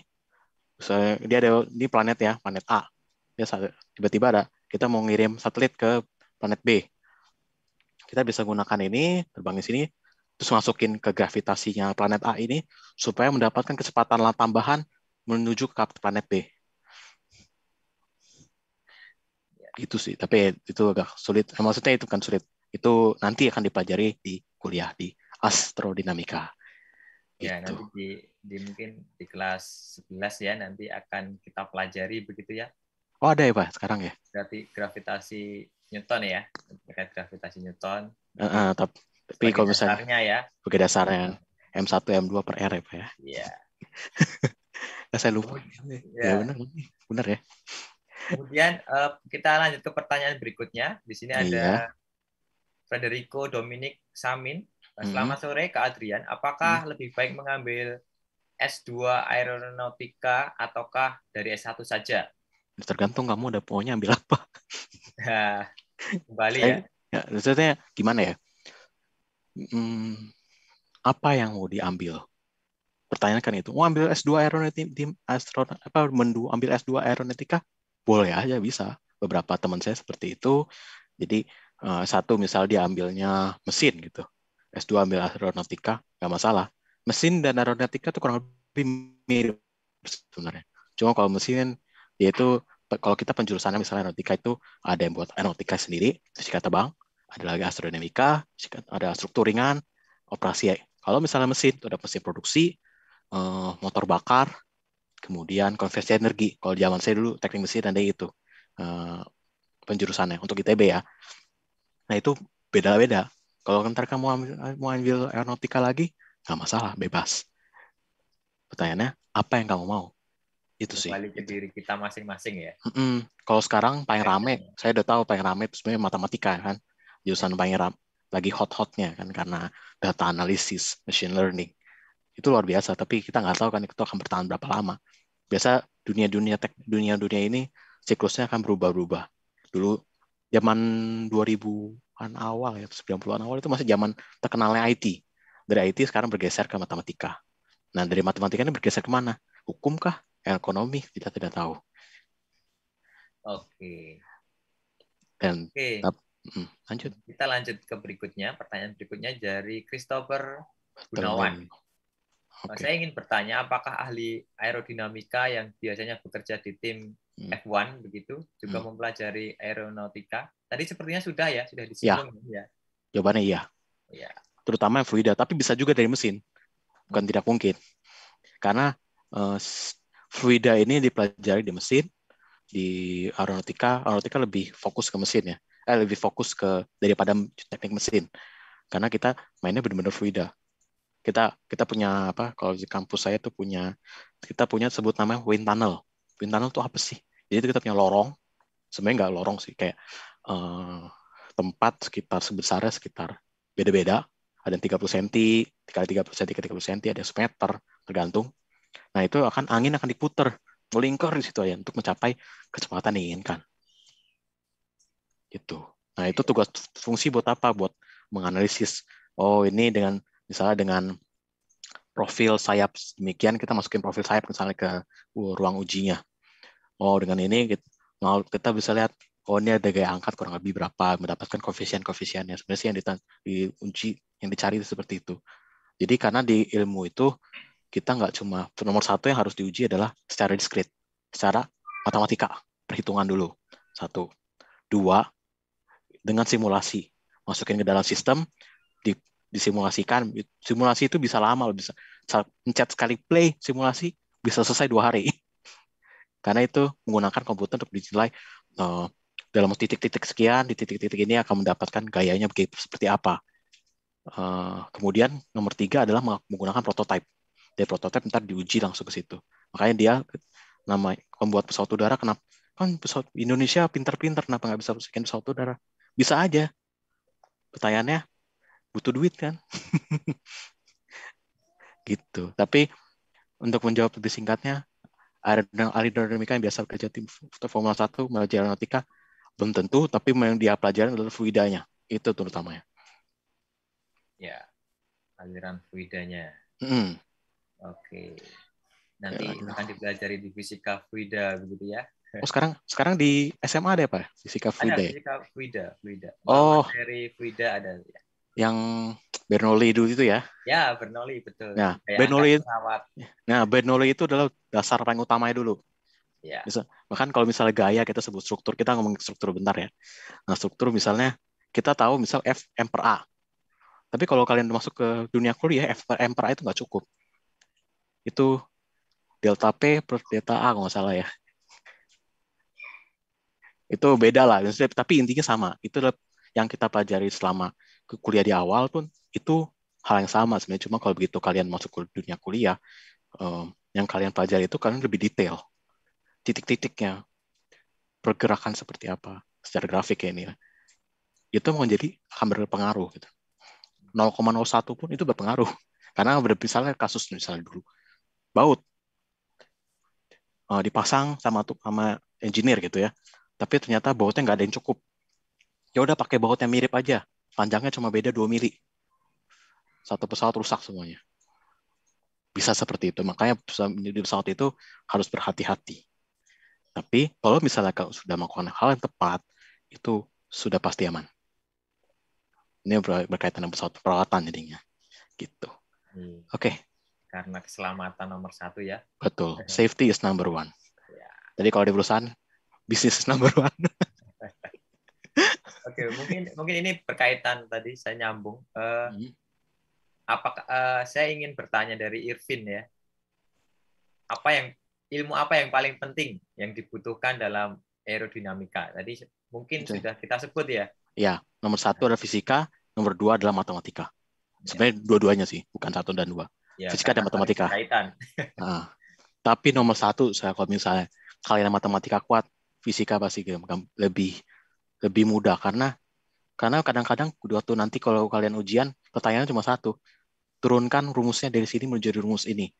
misalnya dia ada ini planet ya planet A dia tiba-tiba ada kita mau ngirim satelit ke planet B kita bisa gunakan ini terbang di sini terus masukin ke gravitasinya planet A ini supaya mendapatkan kecepatan tambahan menuju ke planet B. Itu sih, tapi itu agak sulit. Eh, maksudnya itu kan sulit. Itu nanti akan dipelajari di kuliah di astrodinamika. Ya, gitu. nanti di, di mungkin di kelas 11 ya nanti akan kita pelajari begitu ya. Oh, ada ya, Pak, sekarang ya. Berarti gravitasi Newton ya, terkait gravitasi Newton. Uh, uh, tapi Sebagai kalau misalnya dasarnya ya. Sebagai dasarnya M1 M2 per R ya, Pak ya. Iya. Yeah. saya lupa. Ya, ya benar. Benar ya. Kemudian uh, kita lanjut ke pertanyaan berikutnya. Di sini ada iya. Federico Dominic Samin. Nah, selamat mm-hmm. sore Kak Adrian. Apakah hmm. lebih baik mengambil S2 aeronautika ataukah dari S1 saja? Tergantung kamu udah maunya ambil apa. Nah, kembali ya. ya. Maksudnya gimana ya? Hmm, apa yang mau diambil? Pertanyakan itu. Mau oh, ambil S2 aeronautika, apa, mendu, ambil S2 aeronautika? Boleh aja, bisa. Beberapa teman saya seperti itu. Jadi, eh, satu misal dia ambilnya mesin gitu S2 ambil aeronautika, nggak masalah. Mesin dan aeronautika itu kurang lebih mirip sebenarnya. Cuma kalau mesin yaitu kalau kita penjurusannya misalnya aeronautika itu ada yang buat aeronautika sendiri, fisika tebang, ada lagi astrodinamika, ada struktur ringan, operasi. Kalau misalnya mesin itu ada mesin produksi, eh, motor bakar, kemudian konversi energi. Kalau zaman saya dulu teknik mesin ada itu eh, penjurusannya untuk ITB ya. Nah itu beda-beda. Kalau ntar kamu eh, mau ambil aeronautika lagi, nggak masalah, bebas. Pertanyaannya, apa yang kamu mau? Itu sih. Kembali ke diri kita masing-masing ya. Mm-mm. Kalau sekarang paling rame, saya udah tahu paling rame itu sebenarnya matematika kan. Jurusan iya. paling rame, lagi hot-hotnya kan karena data analisis, machine learning. Itu luar biasa, tapi kita nggak tahu kan itu akan bertahan berapa lama. Biasa dunia-dunia tek, dunia-dunia ini siklusnya akan berubah ubah Dulu zaman 2000 an awal ya 90-an awal itu masih zaman terkenalnya IT. Dari IT sekarang bergeser ke matematika. Nah, dari matematika ini bergeser kemana? Hukum kah? Ekonomi? Kita tidak tahu. Oke. Okay. Dan okay. Hmm, lanjut. Kita lanjut ke berikutnya. Pertanyaan berikutnya dari Christopher Gunawan. Nah, okay. Saya ingin bertanya, apakah ahli aerodinamika yang biasanya bekerja di tim Hmm. F1 begitu, juga hmm. mempelajari aeronautika. Tadi sepertinya sudah ya, sudah iya. disinggung ya. ya. Jawabannya iya. Ya. Terutama fluida, tapi bisa juga dari mesin. Bukan hmm. tidak mungkin. Karena uh, fluida ini dipelajari di mesin, di aeronautika, aeronautika lebih fokus ke mesin ya. Eh, lebih fokus ke daripada teknik mesin. Karena kita mainnya benar-benar fluida. Kita kita punya apa? Kalau di kampus saya tuh punya kita punya sebut namanya wind tunnel Bintaro itu apa sih? Jadi kita punya lorong, sebenarnya nggak lorong sih, kayak uh, tempat sekitar sebesarnya sekitar beda-beda. Ada yang 30 cm, kali 30 cm, 30 cm, ada yang meter tergantung. Nah itu akan angin akan diputer, melingkar di situ ya untuk mencapai kecepatan yang diinginkan. Gitu. Nah itu tugas fungsi buat apa? Buat menganalisis. Oh ini dengan misalnya dengan profil sayap demikian kita masukin profil sayap misalnya ke ruang ujinya. Oh dengan ini kita, kita bisa lihat oh ini ada gaya angkat kurang lebih berapa mendapatkan koefisien koefisiennya sebenarnya sih yang diuji yang dicari itu seperti itu. Jadi karena di ilmu itu kita nggak cuma nomor satu yang harus diuji adalah secara diskrit, secara matematika perhitungan dulu satu, dua dengan simulasi masukin ke dalam sistem di disimulasikan simulasi itu bisa lama loh bisa pencet sekali play simulasi bisa selesai dua hari karena itu menggunakan komputer untuk dinilai uh, dalam titik-titik sekian di titik-titik ini akan mendapatkan gayanya seperti apa uh, kemudian nomor tiga adalah menggunakan prototipe dari prototipe ntar diuji langsung ke situ makanya dia nama pembuat pesawat udara kenapa kan pesawat Indonesia pintar-pintar kenapa nggak bisa bikin pesawat udara bisa aja pertanyaannya butuh duit kan gitu tapi untuk menjawab lebih singkatnya aerodinamika yang biasa kerja tim Formula 1 melalui aeronautika belum tentu tapi yang dia pelajaran adalah fluidanya itu terutamanya ya aliran fluidanya mm. oke okay. nanti ya, akan dipelajari di fisika fluida begitu ya Oh sekarang sekarang di SMA ada apa? Fisika Fluida. Ada ya? fisika Fluida, Fluida. Oh. Materi Fluida ada ya yang Bernoulli dulu itu ya? Ya, Bernoulli betul. Nah, Kayak Bernoulli Nah, Bernoulli itu adalah dasar paling utamanya dulu. Ya. Bisa, bahkan kalau misalnya gaya kita sebut struktur, kita ngomong struktur bentar ya. Nah, struktur misalnya kita tahu misal F M per A. Tapi kalau kalian masuk ke dunia kuliah, F per M per A itu nggak cukup. Itu delta P per delta A kalau nggak salah ya. Itu beda lah, tapi intinya sama. Itu yang kita pelajari selama kuliah di awal pun itu hal yang sama sebenarnya cuma kalau begitu kalian masuk ke dunia kuliah um, yang kalian pelajari itu kalian lebih detail titik-titiknya pergerakan seperti apa secara grafik ya ini ya. itu mau jadi akan berpengaruh gitu 0,01 pun itu berpengaruh karena misalnya kasus misalnya dulu baut uh, dipasang sama sama engineer gitu ya tapi ternyata bautnya nggak ada yang cukup ya udah pakai baut yang mirip aja Panjangnya cuma beda 2 mili. Satu pesawat rusak semuanya. Bisa seperti itu. Makanya di pesawat itu harus berhati-hati. Tapi kalau misalnya kalau sudah melakukan hal yang tepat, itu sudah pasti aman. Ini berkaitan dengan pesawat peralatan jadinya. Gitu. Hmm. Oke. Okay. Karena keselamatan nomor satu ya. Betul. Safety is number one. Ya. Jadi kalau di perusahaan, bisnis is number one. oke mungkin mungkin ini berkaitan tadi saya nyambung uh, hmm. apakah uh, saya ingin bertanya dari Irvin ya apa yang ilmu apa yang paling penting yang dibutuhkan dalam aerodinamika tadi mungkin okay. sudah kita sebut ya ya nomor satu adalah fisika nomor dua adalah matematika ya. sebenarnya ya. dua-duanya sih bukan satu dan dua ya, fisika dan matematika kaitan nah, tapi nomor satu saya kalau misalnya kalian matematika kuat fisika pasti lebih lebih mudah karena karena kadang-kadang waktu nanti kalau kalian ujian pertanyaannya cuma satu turunkan rumusnya dari sini menjadi rumus ini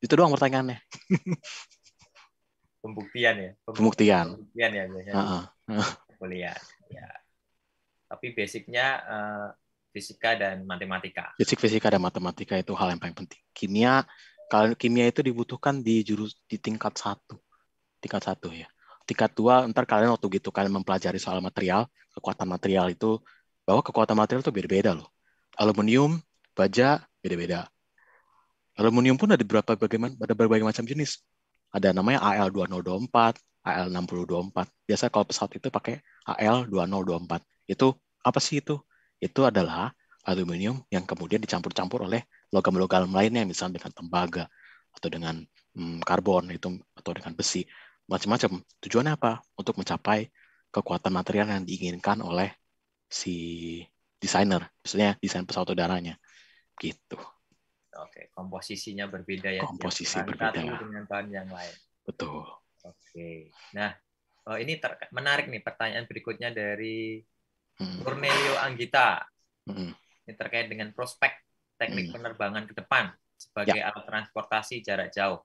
itu doang pertanyaannya pembuktian ya pembuktian pembuktian ya biasanya ya tapi basicnya eh, fisika dan matematika fisik fisika dan matematika itu hal yang paling penting kimia kalau kimia itu dibutuhkan di jurus di tingkat satu tingkat satu ya tingkat dua ntar kalian waktu gitu kalian mempelajari soal material kekuatan material itu bahwa kekuatan material itu beda-beda loh aluminium baja beda-beda aluminium pun ada beberapa bagaimana ada berbagai macam jenis ada namanya AL2024 AL6024 biasa kalau pesawat itu pakai AL2024 itu apa sih itu itu adalah aluminium yang kemudian dicampur-campur oleh logam-logam lainnya misalnya dengan tembaga atau dengan hmm, karbon itu atau dengan besi macam-macam. Tujuannya apa? Untuk mencapai kekuatan material yang diinginkan oleh si desainer, misalnya desain pesawat udaranya. Gitu. Oke, komposisinya berbeda ya. Komposisi ya, berbeda. Dengan bahan yang lain. Betul. Oke. Nah, oh ini menarik nih pertanyaan berikutnya dari hmm. Cornelio Anggita. Hmm. Ini terkait dengan prospek teknik hmm. penerbangan ke depan sebagai ya. alat transportasi jarak jauh.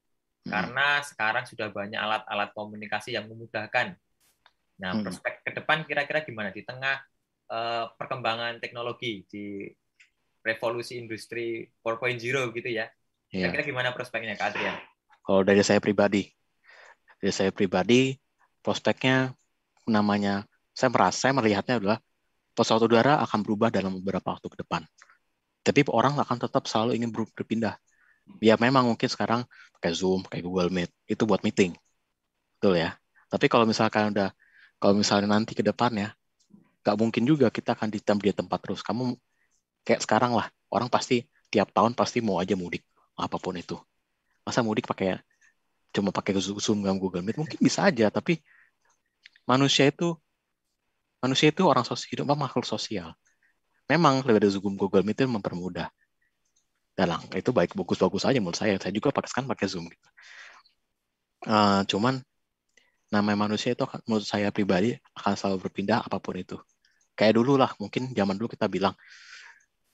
Hmm. karena sekarang sudah banyak alat-alat komunikasi yang memudahkan. Nah, hmm. prospek ke depan kira-kira gimana di tengah uh, perkembangan teknologi di revolusi industri 4.0 gitu ya? Iya. Kira-kira gimana prospeknya, Kak Adrian? Kalau dari saya pribadi, dari saya pribadi prospeknya namanya saya merasa saya melihatnya adalah pesawat udara akan berubah dalam beberapa waktu ke depan. Tapi orang akan tetap selalu ingin berpindah ya memang mungkin sekarang pakai Zoom, pakai Google Meet itu buat meeting. Betul ya. Tapi kalau misalkan udah kalau misalnya nanti ke depan ya, nggak mungkin juga kita akan di tempat dia tempat terus. Kamu kayak sekarang lah, orang pasti tiap tahun pasti mau aja mudik apapun itu. Masa mudik pakai cuma pakai Zoom dan Google Meet mungkin bisa aja, tapi manusia itu manusia itu orang sosial, hidup makhluk sosial. Memang dari Zoom Google Meet itu mempermudah, dalang itu baik bagus-bagus aja menurut saya saya juga pakai kan pakai zoom gitu uh, cuman namanya manusia itu akan, menurut saya pribadi akan selalu berpindah apapun itu kayak dulu lah mungkin zaman dulu kita bilang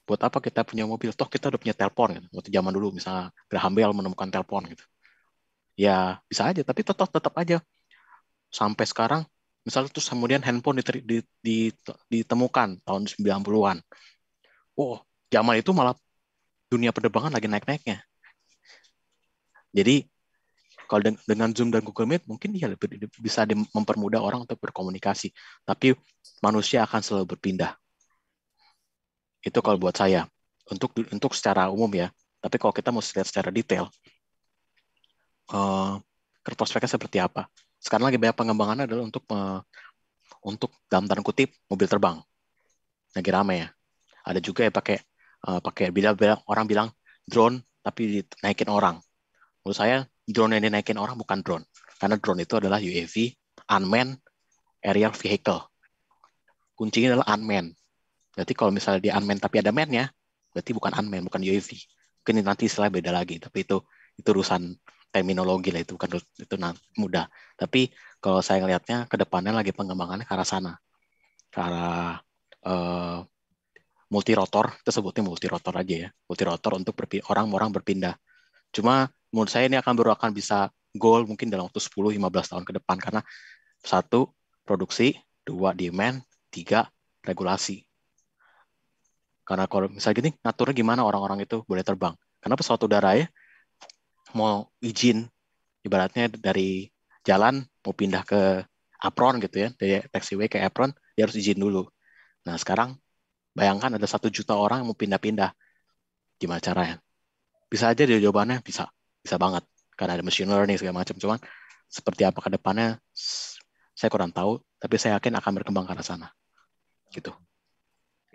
buat apa kita punya mobil toh kita udah punya telepon gitu. waktu zaman dulu misalnya Graham Bell menemukan telepon gitu ya bisa aja tapi tetap tetap aja sampai sekarang misalnya terus kemudian handphone ditemukan tahun 90-an oh zaman itu malah dunia penerbangan lagi naik-naiknya. Jadi kalau dengan Zoom dan Google Meet mungkin dia ya lebih bisa mempermudah orang untuk berkomunikasi, tapi manusia akan selalu berpindah. Itu kalau buat saya untuk untuk secara umum ya. Tapi kalau kita mau lihat secara detail, uh, eh, prospeknya seperti apa? Sekarang lagi banyak pengembangan adalah untuk uh, untuk dalam tanda kutip mobil terbang lagi rame ya. Ada juga yang pakai uh, pakai bila bilang orang bilang drone tapi dinaikin orang. Menurut saya drone yang dinaikin orang bukan drone karena drone itu adalah UAV unmanned aerial vehicle. Kuncinya adalah unmanned. Berarti kalau misalnya di unmanned tapi ada man-nya, berarti bukan unmanned, bukan UAV. Mungkin nanti setelah beda lagi, tapi itu itu urusan terminologi lah itu bukan itu mudah. Tapi kalau saya ngelihatnya ke depannya lagi pengembangannya ke arah sana. Ke arah uh, Multi rotor, kita sebutnya rotor aja ya, multi rotor untuk orang-orang berpindah. Cuma menurut saya ini akan baru akan bisa goal mungkin dalam waktu 10-15 tahun ke depan karena satu produksi, dua demand, tiga regulasi. Karena kalau misalnya gini, ngaturnya gimana orang-orang itu boleh terbang? Karena pesawat udara ya mau izin ibaratnya dari jalan mau pindah ke apron gitu ya dari taxiway ke apron dia harus izin dulu. Nah sekarang Bayangkan ada satu juta orang yang mau pindah-pindah. Gimana caranya? Bisa aja dia jawabannya bisa, bisa banget. Karena ada machine learning segala macam. Cuman seperti apa ke depannya saya kurang tahu, tapi saya yakin akan berkembang ke arah sana. Gitu.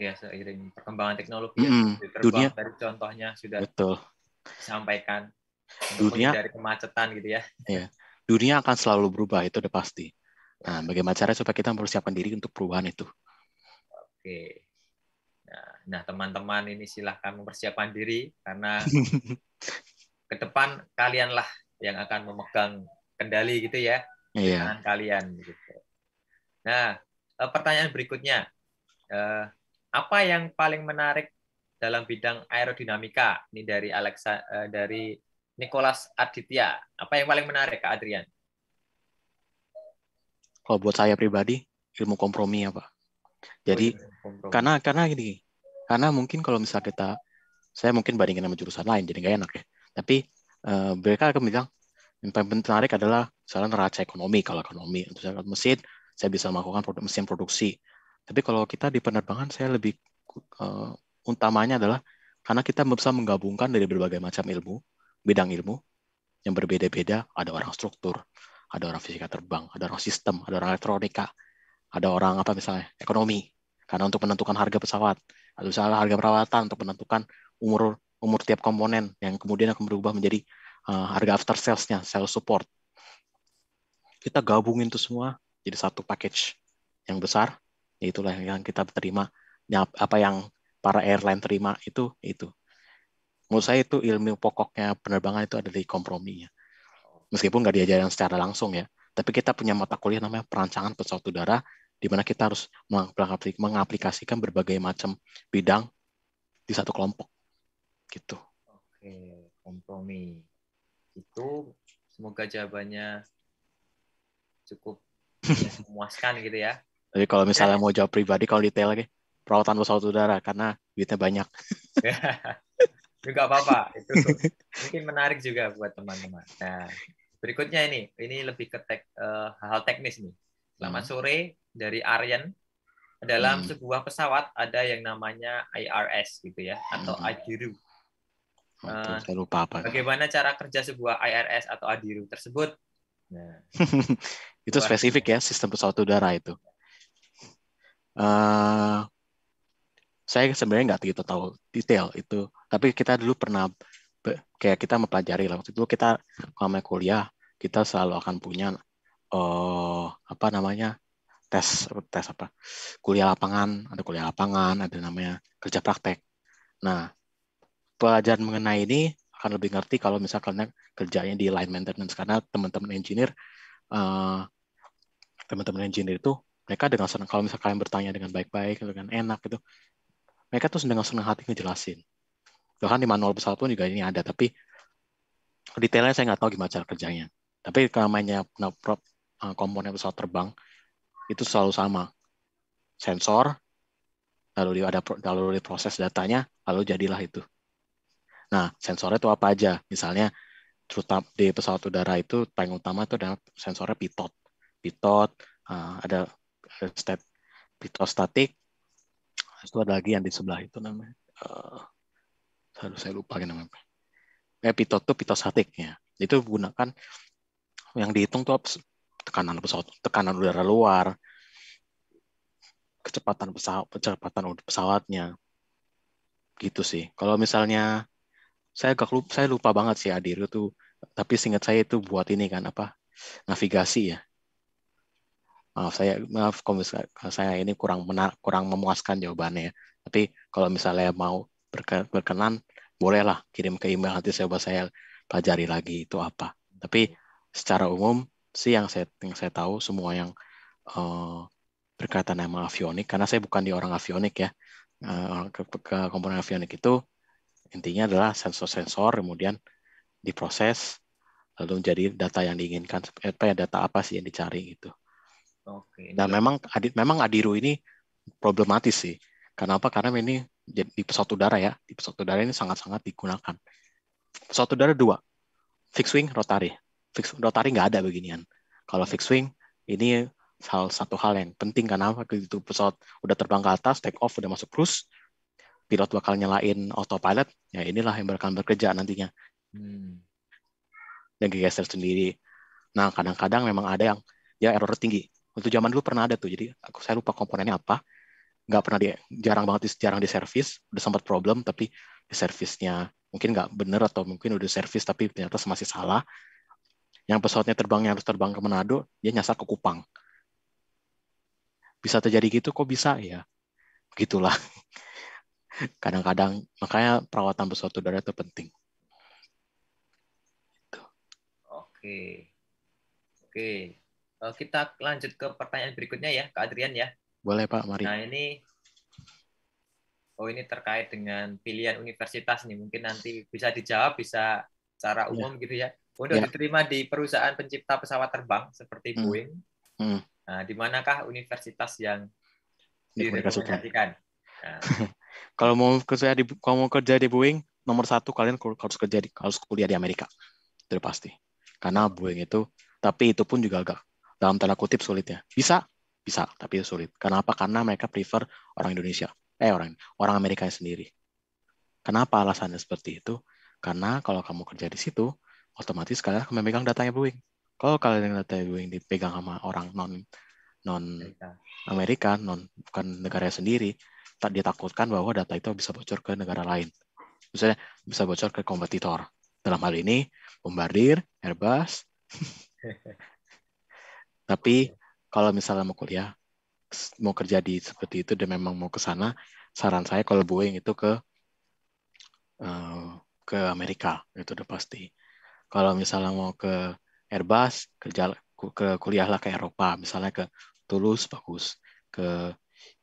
Ya, seiring perkembangan teknologi mm, dunia dari contohnya sudah betul. sampaikan dunia dari kemacetan gitu ya. Iya. Dunia akan selalu berubah itu udah pasti. Nah, bagaimana cara supaya kita mempersiapkan diri untuk perubahan itu? Oke. Nah, teman-teman ini silahkan mempersiapkan diri karena ke depan kalianlah yang akan memegang kendali gitu ya. Iya. kalian gitu. Nah, eh, pertanyaan berikutnya. Eh, apa yang paling menarik dalam bidang aerodinamika? Ini dari Alexa eh, dari Nicholas Aditya. Apa yang paling menarik Kak Adrian? Kalau buat saya pribadi, ilmu kompromi ya Pak. Jadi oh, kompromi. karena karena gini karena mungkin kalau misalnya kita saya mungkin bandingin sama jurusan lain jadi nggak enak ya tapi uh, mereka akan bilang yang paling menarik adalah misalnya neraca ekonomi kalau ekonomi untuk saya mesin saya bisa melakukan produk, mesin produksi tapi kalau kita di penerbangan saya lebih uh, utamanya adalah karena kita bisa menggabungkan dari berbagai macam ilmu bidang ilmu yang berbeda-beda ada orang struktur ada orang fisika terbang ada orang sistem ada orang elektronika ada orang apa misalnya ekonomi karena untuk menentukan harga pesawat atau misalnya harga perawatan untuk menentukan umur umur tiap komponen yang kemudian akan berubah menjadi uh, harga after salesnya, sales support. Kita gabungin itu semua jadi satu package yang besar, itulah yang kita terima. Apa yang para airline terima itu itu. Menurut saya itu ilmu pokoknya penerbangan itu ada di komprominya. Meskipun nggak diajarkan secara langsung ya, tapi kita punya mata kuliah namanya perancangan pesawat udara di mana kita harus mengaplikasikan berbagai macam bidang di satu kelompok gitu. Oke, kompromi. Itu semoga jawabannya cukup memuaskan gitu ya. Tapi kalau misalnya ya. mau jawab pribadi kalau detail lagi perawatan pesawat udara karena duitnya banyak. Juga apa-apa, itu mungkin menarik juga buat teman-teman. Nah, berikutnya ini, ini lebih ke tek, uh, eh, hal teknis nih Selamat hmm. sore dari Aryan. Dalam hmm. sebuah pesawat ada yang namanya IRS gitu ya atau hmm. Adiru. Uh, eh, saya lupa apa. Bagaimana cara kerja sebuah IRS atau Adiru tersebut? Nah, itu spesifik ya sistem pesawat udara itu. Uh, saya sebenarnya nggak begitu tahu detail itu, tapi kita dulu pernah kayak kita mempelajari lah. Waktu itu kita kalau kuliah kita selalu akan punya uh, apa namanya tes tes apa kuliah lapangan ada kuliah lapangan ada namanya kerja praktek nah pelajaran mengenai ini akan lebih ngerti kalau misalnya kan kerjanya di line maintenance karena teman-teman engineer teman eh, teman-teman engineer itu mereka dengan senang kalau misalnya kalian bertanya dengan baik-baik dengan gitu enak gitu mereka tuh dengan senang hati ngejelasin bahkan di manual pesawat pun juga ini ada tapi detailnya saya nggak tahu gimana cara kerjanya tapi namanya Eh, komponen pesawat terbang itu selalu sama. Sensor, lalu ada lalu diproses datanya, lalu jadilah itu. Nah, sensornya itu apa aja? Misalnya terutama di pesawat udara itu paling utama itu adalah sensornya pitot. Pitot, eh, ada step pitot statik itu ada lagi yang di sebelah itu namanya. Harus eh, saya lupa namanya. Eh, pitot itu pitot statiknya Itu gunakan yang dihitung tuh tekanan pesawat, tekanan udara luar, kecepatan pesawat, kecepatan pesawatnya. Gitu sih. Kalau misalnya saya agak lupa, saya lupa banget sih Adiru itu tapi singkat saya itu buat ini kan apa? navigasi ya. Maaf saya maaf kalau saya ini kurang menar, kurang memuaskan jawabannya ya. Tapi kalau misalnya mau berkenan bolehlah kirim ke email nanti saya saya pelajari lagi itu apa. Tapi secara umum sih yang saya yang saya tahu semua yang uh, berkaitan sama avionik karena saya bukan di orang avionik ya uh, ke, ke komponen avionik itu intinya adalah sensor-sensor kemudian diproses lalu menjadi data yang diinginkan apa ya data apa sih yang dicari gitu. Oke. Dan memang adit memang Adiru ini problematis sih. Kenapa? Karena ini di pesawat udara ya. Di pesawat udara ini sangat-sangat digunakan. Pesawat udara dua, fixed wing, rotary fix Rotary nggak ada beginian. Kalau fixed wing ini salah satu hal yang penting karena waktu itu pesawat udah terbang ke atas, take off udah masuk cruise, pilot bakal nyalain autopilot, ya inilah yang bakal bekerja nantinya. Hmm. Dan geser sendiri. Nah, kadang-kadang memang ada yang ya error tinggi. Untuk zaman dulu pernah ada tuh. Jadi aku saya lupa komponennya apa. Nggak pernah di jarang banget jarang di servis, udah sempat problem tapi di servisnya mungkin nggak bener atau mungkin udah servis tapi ternyata masih salah yang pesawatnya terbangnya harus terbang ke Manado, dia nyasar ke Kupang. Bisa terjadi gitu, kok bisa ya? Begitulah. Kadang-kadang, makanya perawatan pesawat udara itu penting. Gitu. Oke. Oke. Eh, kita lanjut ke pertanyaan berikutnya ya, Kak Adrian ya. Boleh Pak, mari. Nah ini oh ini terkait dengan pilihan universitas nih mungkin nanti bisa dijawab bisa secara iya. umum ya. gitu ya untuk ya. diterima di perusahaan pencipta pesawat terbang seperti hmm. Boeing. Hmm. Nah, di manakah universitas yang direkomendasikan? Nah. kalau mau kerja di kalau mau kerja di Boeing, nomor satu kalian harus kerja di harus kuliah di Amerika. Itu pasti. Karena Boeing itu tapi itu pun juga agak dalam tanda kutip sulit ya. Bisa, bisa, tapi itu sulit. Karena apa? Karena mereka prefer orang Indonesia. Eh, orang orang Amerika sendiri. Kenapa alasannya seperti itu? Karena kalau kamu kerja di situ, otomatis kalian akan memegang datanya Boeing. Kalau kalian datanya Boeing dipegang sama orang non non Amerika, non bukan negara sendiri, tak ditakutkan bahwa data itu bisa bocor ke negara lain. Misalnya bisa bocor ke kompetitor. Dalam hal ini Bombardier, Airbus. Tapi kalau misalnya mau kuliah, mau kerja di seperti itu dan memang mau ke sana, saran saya kalau Boeing itu ke uh, ke Amerika itu udah pasti kalau misalnya mau ke Airbus kerja ke kuliahlah ke Eropa misalnya ke Toulouse bagus ke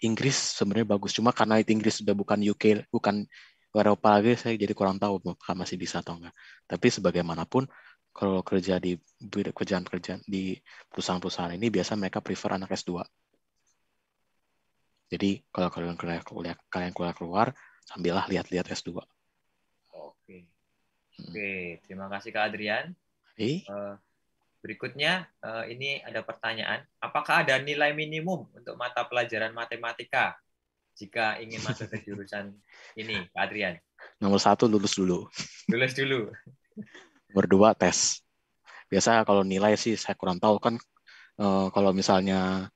Inggris sebenarnya bagus cuma karena itu Inggris sudah bukan UK bukan Eropa lagi saya jadi kurang tahu apakah masih bisa atau enggak tapi sebagaimanapun kalau kerja di kerjaan-kerjaan di perusahaan-perusahaan ini biasa mereka prefer anak S2 jadi kalau kalian kuliah, kalian kuliah keluar sambillah lihat-lihat S2 Oke, terima kasih Kak Adrian. Eh? Berikutnya eh, ini ada pertanyaan, apakah ada nilai minimum untuk mata pelajaran matematika jika ingin masuk ke jurusan ini, Kak Adrian? Nomor satu lulus dulu. Lulus dulu. Nomor dua tes. Biasa kalau nilai sih saya kurang tahu kan eh, kalau misalnya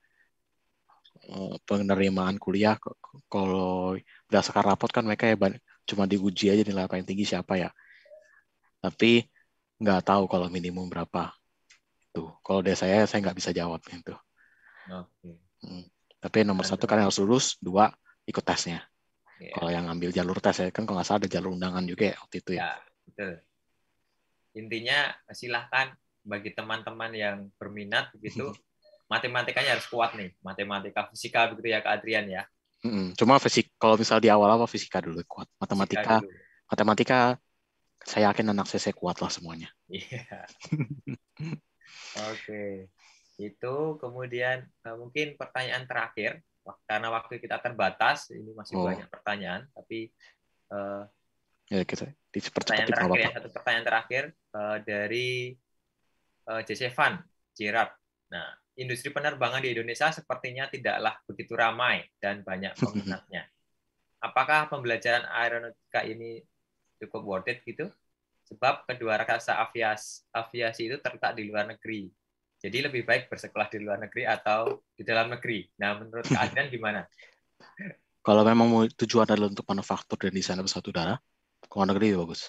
eh, penerimaan kuliah kalau berdasarkan rapot kan mereka ya cuma diuji aja nilai paling tinggi siapa ya tapi nggak tahu kalau minimum berapa tuh. kalau dari saya saya nggak bisa jawab itu hmm. tapi nomor satu kan harus lulus dua ikut tesnya yeah. kalau yang ngambil jalur tes ya kan kalau nggak salah ada jalur undangan juga ya waktu itu ya, ya betul intinya silahkan bagi teman-teman yang berminat begitu matematikanya harus kuat nih matematika fisika begitu ya ke Adrian ya hmm, cuma fisik kalau misal di awal-awal fisika dulu kuat matematika matematika saya yakin anak CC kuat lah semuanya. Iya. Yeah. Oke. Okay. Itu kemudian nah mungkin pertanyaan terakhir karena waktu kita terbatas ini masih oh. banyak pertanyaan tapi uh, ya kita pertanyaan terakhir ya, satu pertanyaan terakhir uh, dari uh, JC Van Nah, industri penerbangan di Indonesia sepertinya tidaklah begitu ramai dan banyak peminatnya. Apakah pembelajaran aeronautika ini cukup worth it gitu. Sebab kedua rasa aviasi, aviasi itu terletak di luar negeri. Jadi lebih baik bersekolah di luar negeri atau di dalam negeri. Nah, menurut keadaan gimana? Kalau memang tujuan adalah untuk manufaktur dan desain pesawat udara, ke luar negeri itu bagus.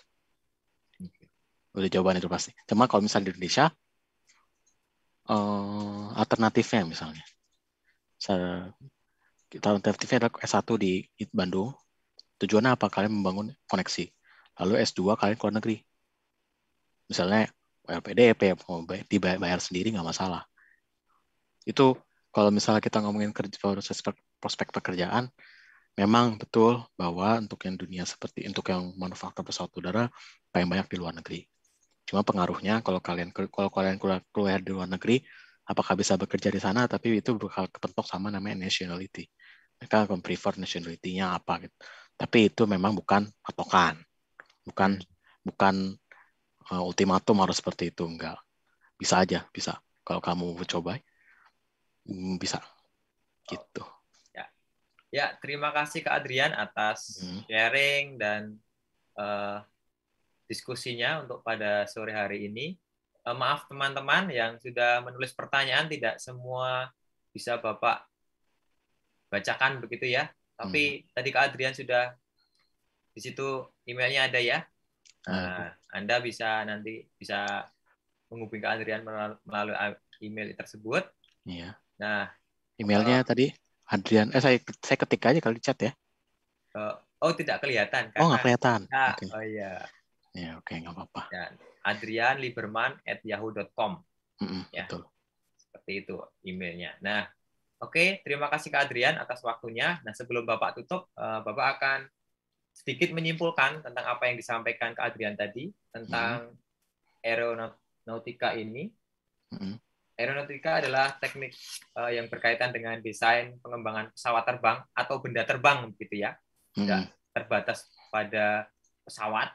Udah jawaban itu pasti. Cuma kalau misalnya di Indonesia, uh, alternatifnya misalnya. Saya, kita alternatifnya adalah S1 di Bandung. Tujuannya apa? Kalian membangun koneksi. Lalu S2 kalian ke luar negeri. Misalnya LPDP eh, mau dibayar sendiri nggak masalah. Itu kalau misalnya kita ngomongin proses prospek pekerjaan, memang betul bahwa untuk yang dunia seperti untuk yang manufaktur pesawat udara paling banyak di luar negeri. Cuma pengaruhnya kalau kalian kalau kalian keluar, keluar di luar negeri, apakah bisa bekerja di sana? Tapi itu bakal kepentok sama namanya nationality. Mereka akan prefer nationality-nya apa gitu. Tapi itu memang bukan patokan bukan bukan uh, ultimatum harus seperti itu enggak bisa aja bisa kalau kamu coba mm, bisa gitu ya ya terima kasih ke Adrian atas hmm. sharing dan uh, diskusinya untuk pada sore hari ini uh, maaf teman-teman yang sudah menulis pertanyaan tidak semua bisa bapak bacakan begitu ya tapi hmm. tadi ke Adrian sudah di situ emailnya ada ya. Ah, nah, Anda bisa nanti bisa menghubungi ke Adrian melalui email tersebut. Iya. Nah, emailnya kalau, eh, tadi Adrian, eh saya saya ketik aja kalau di chat ya. Uh, oh tidak kelihatan. oh nggak kelihatan. okay. Oh iya. Ya oke okay, nggak apa-apa. Adrian Lieberman at yahoo.com. Mm -hmm, ya. Betul. Seperti itu emailnya. Nah oke okay, terima kasih ke Adrian atas waktunya. Nah sebelum bapak tutup, uh, bapak akan sedikit menyimpulkan tentang apa yang disampaikan ke Adrian tadi tentang hmm. aeronautika ini. Hmm. Aeronautika adalah teknik uh, yang berkaitan dengan desain pengembangan pesawat terbang atau benda terbang gitu ya. Tidak hmm. terbatas pada pesawat.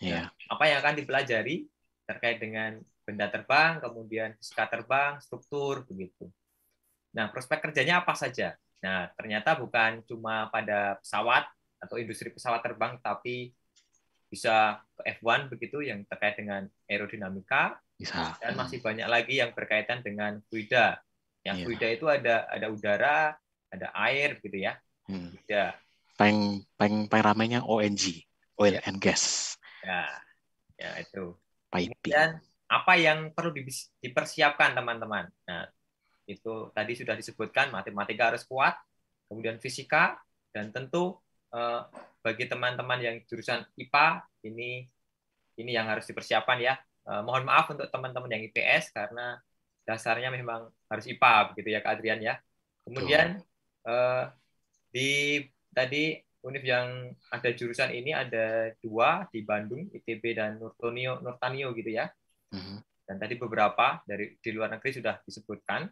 Yeah. apa yang akan dipelajari terkait dengan benda terbang, kemudian fisika terbang, struktur begitu. Nah, prospek kerjanya apa saja? Nah, ternyata bukan cuma pada pesawat atau industri pesawat terbang tapi bisa ke F1 begitu yang terkait dengan aerodinamika bisa. dan masih banyak lagi yang berkaitan dengan fluida. Yang yeah. fluida itu ada ada udara, ada air gitu ya. Hmm. Peng peng peng ramainya ONG, oil yeah. and gas. Ya. Ya itu. Piping. Kemudian apa yang perlu dipersiapkan teman-teman? Nah, itu tadi sudah disebutkan matematika harus kuat, kemudian fisika dan tentu eh, bagi teman-teman yang jurusan IPA ini ini yang harus dipersiapkan ya. Eh, mohon maaf untuk teman-teman yang IPS karena dasarnya memang harus IPA begitu ya Kak Adrian ya. Kemudian eh, di tadi univ yang ada jurusan ini ada dua di Bandung ITB dan Nurtanio Nurtanio gitu ya. Mm-hmm. Dan tadi beberapa dari di luar negeri sudah disebutkan.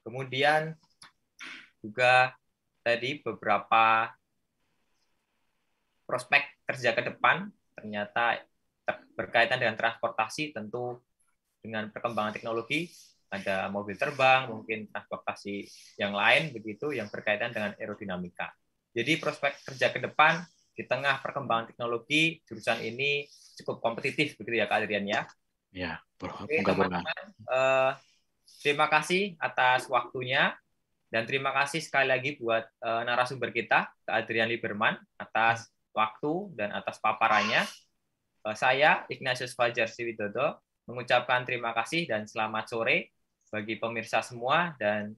Kemudian juga tadi beberapa prospek kerja ke depan ternyata berkaitan dengan transportasi tentu dengan perkembangan teknologi ada mobil terbang, mungkin transportasi yang lain begitu yang berkaitan dengan aerodinamika. Jadi prospek kerja ke depan di tengah perkembangan teknologi jurusan ini cukup kompetitif begitu ya Kak Adrian ya. Ya, teman-teman Eh, terima kasih atas waktunya dan terima kasih sekali lagi buat eh, narasumber kita Kak Adrian Lieberman atas waktu dan atas paparannya. Eh, saya Ignatius Fajar Siwidodo mengucapkan terima kasih dan selamat sore bagi pemirsa semua dan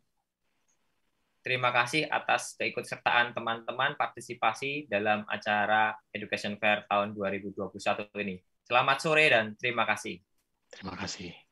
terima kasih atas keikutsertaan teman-teman partisipasi dalam acara Education Fair tahun 2021 ini. Selamat sore dan terima kasih. Terima kasih.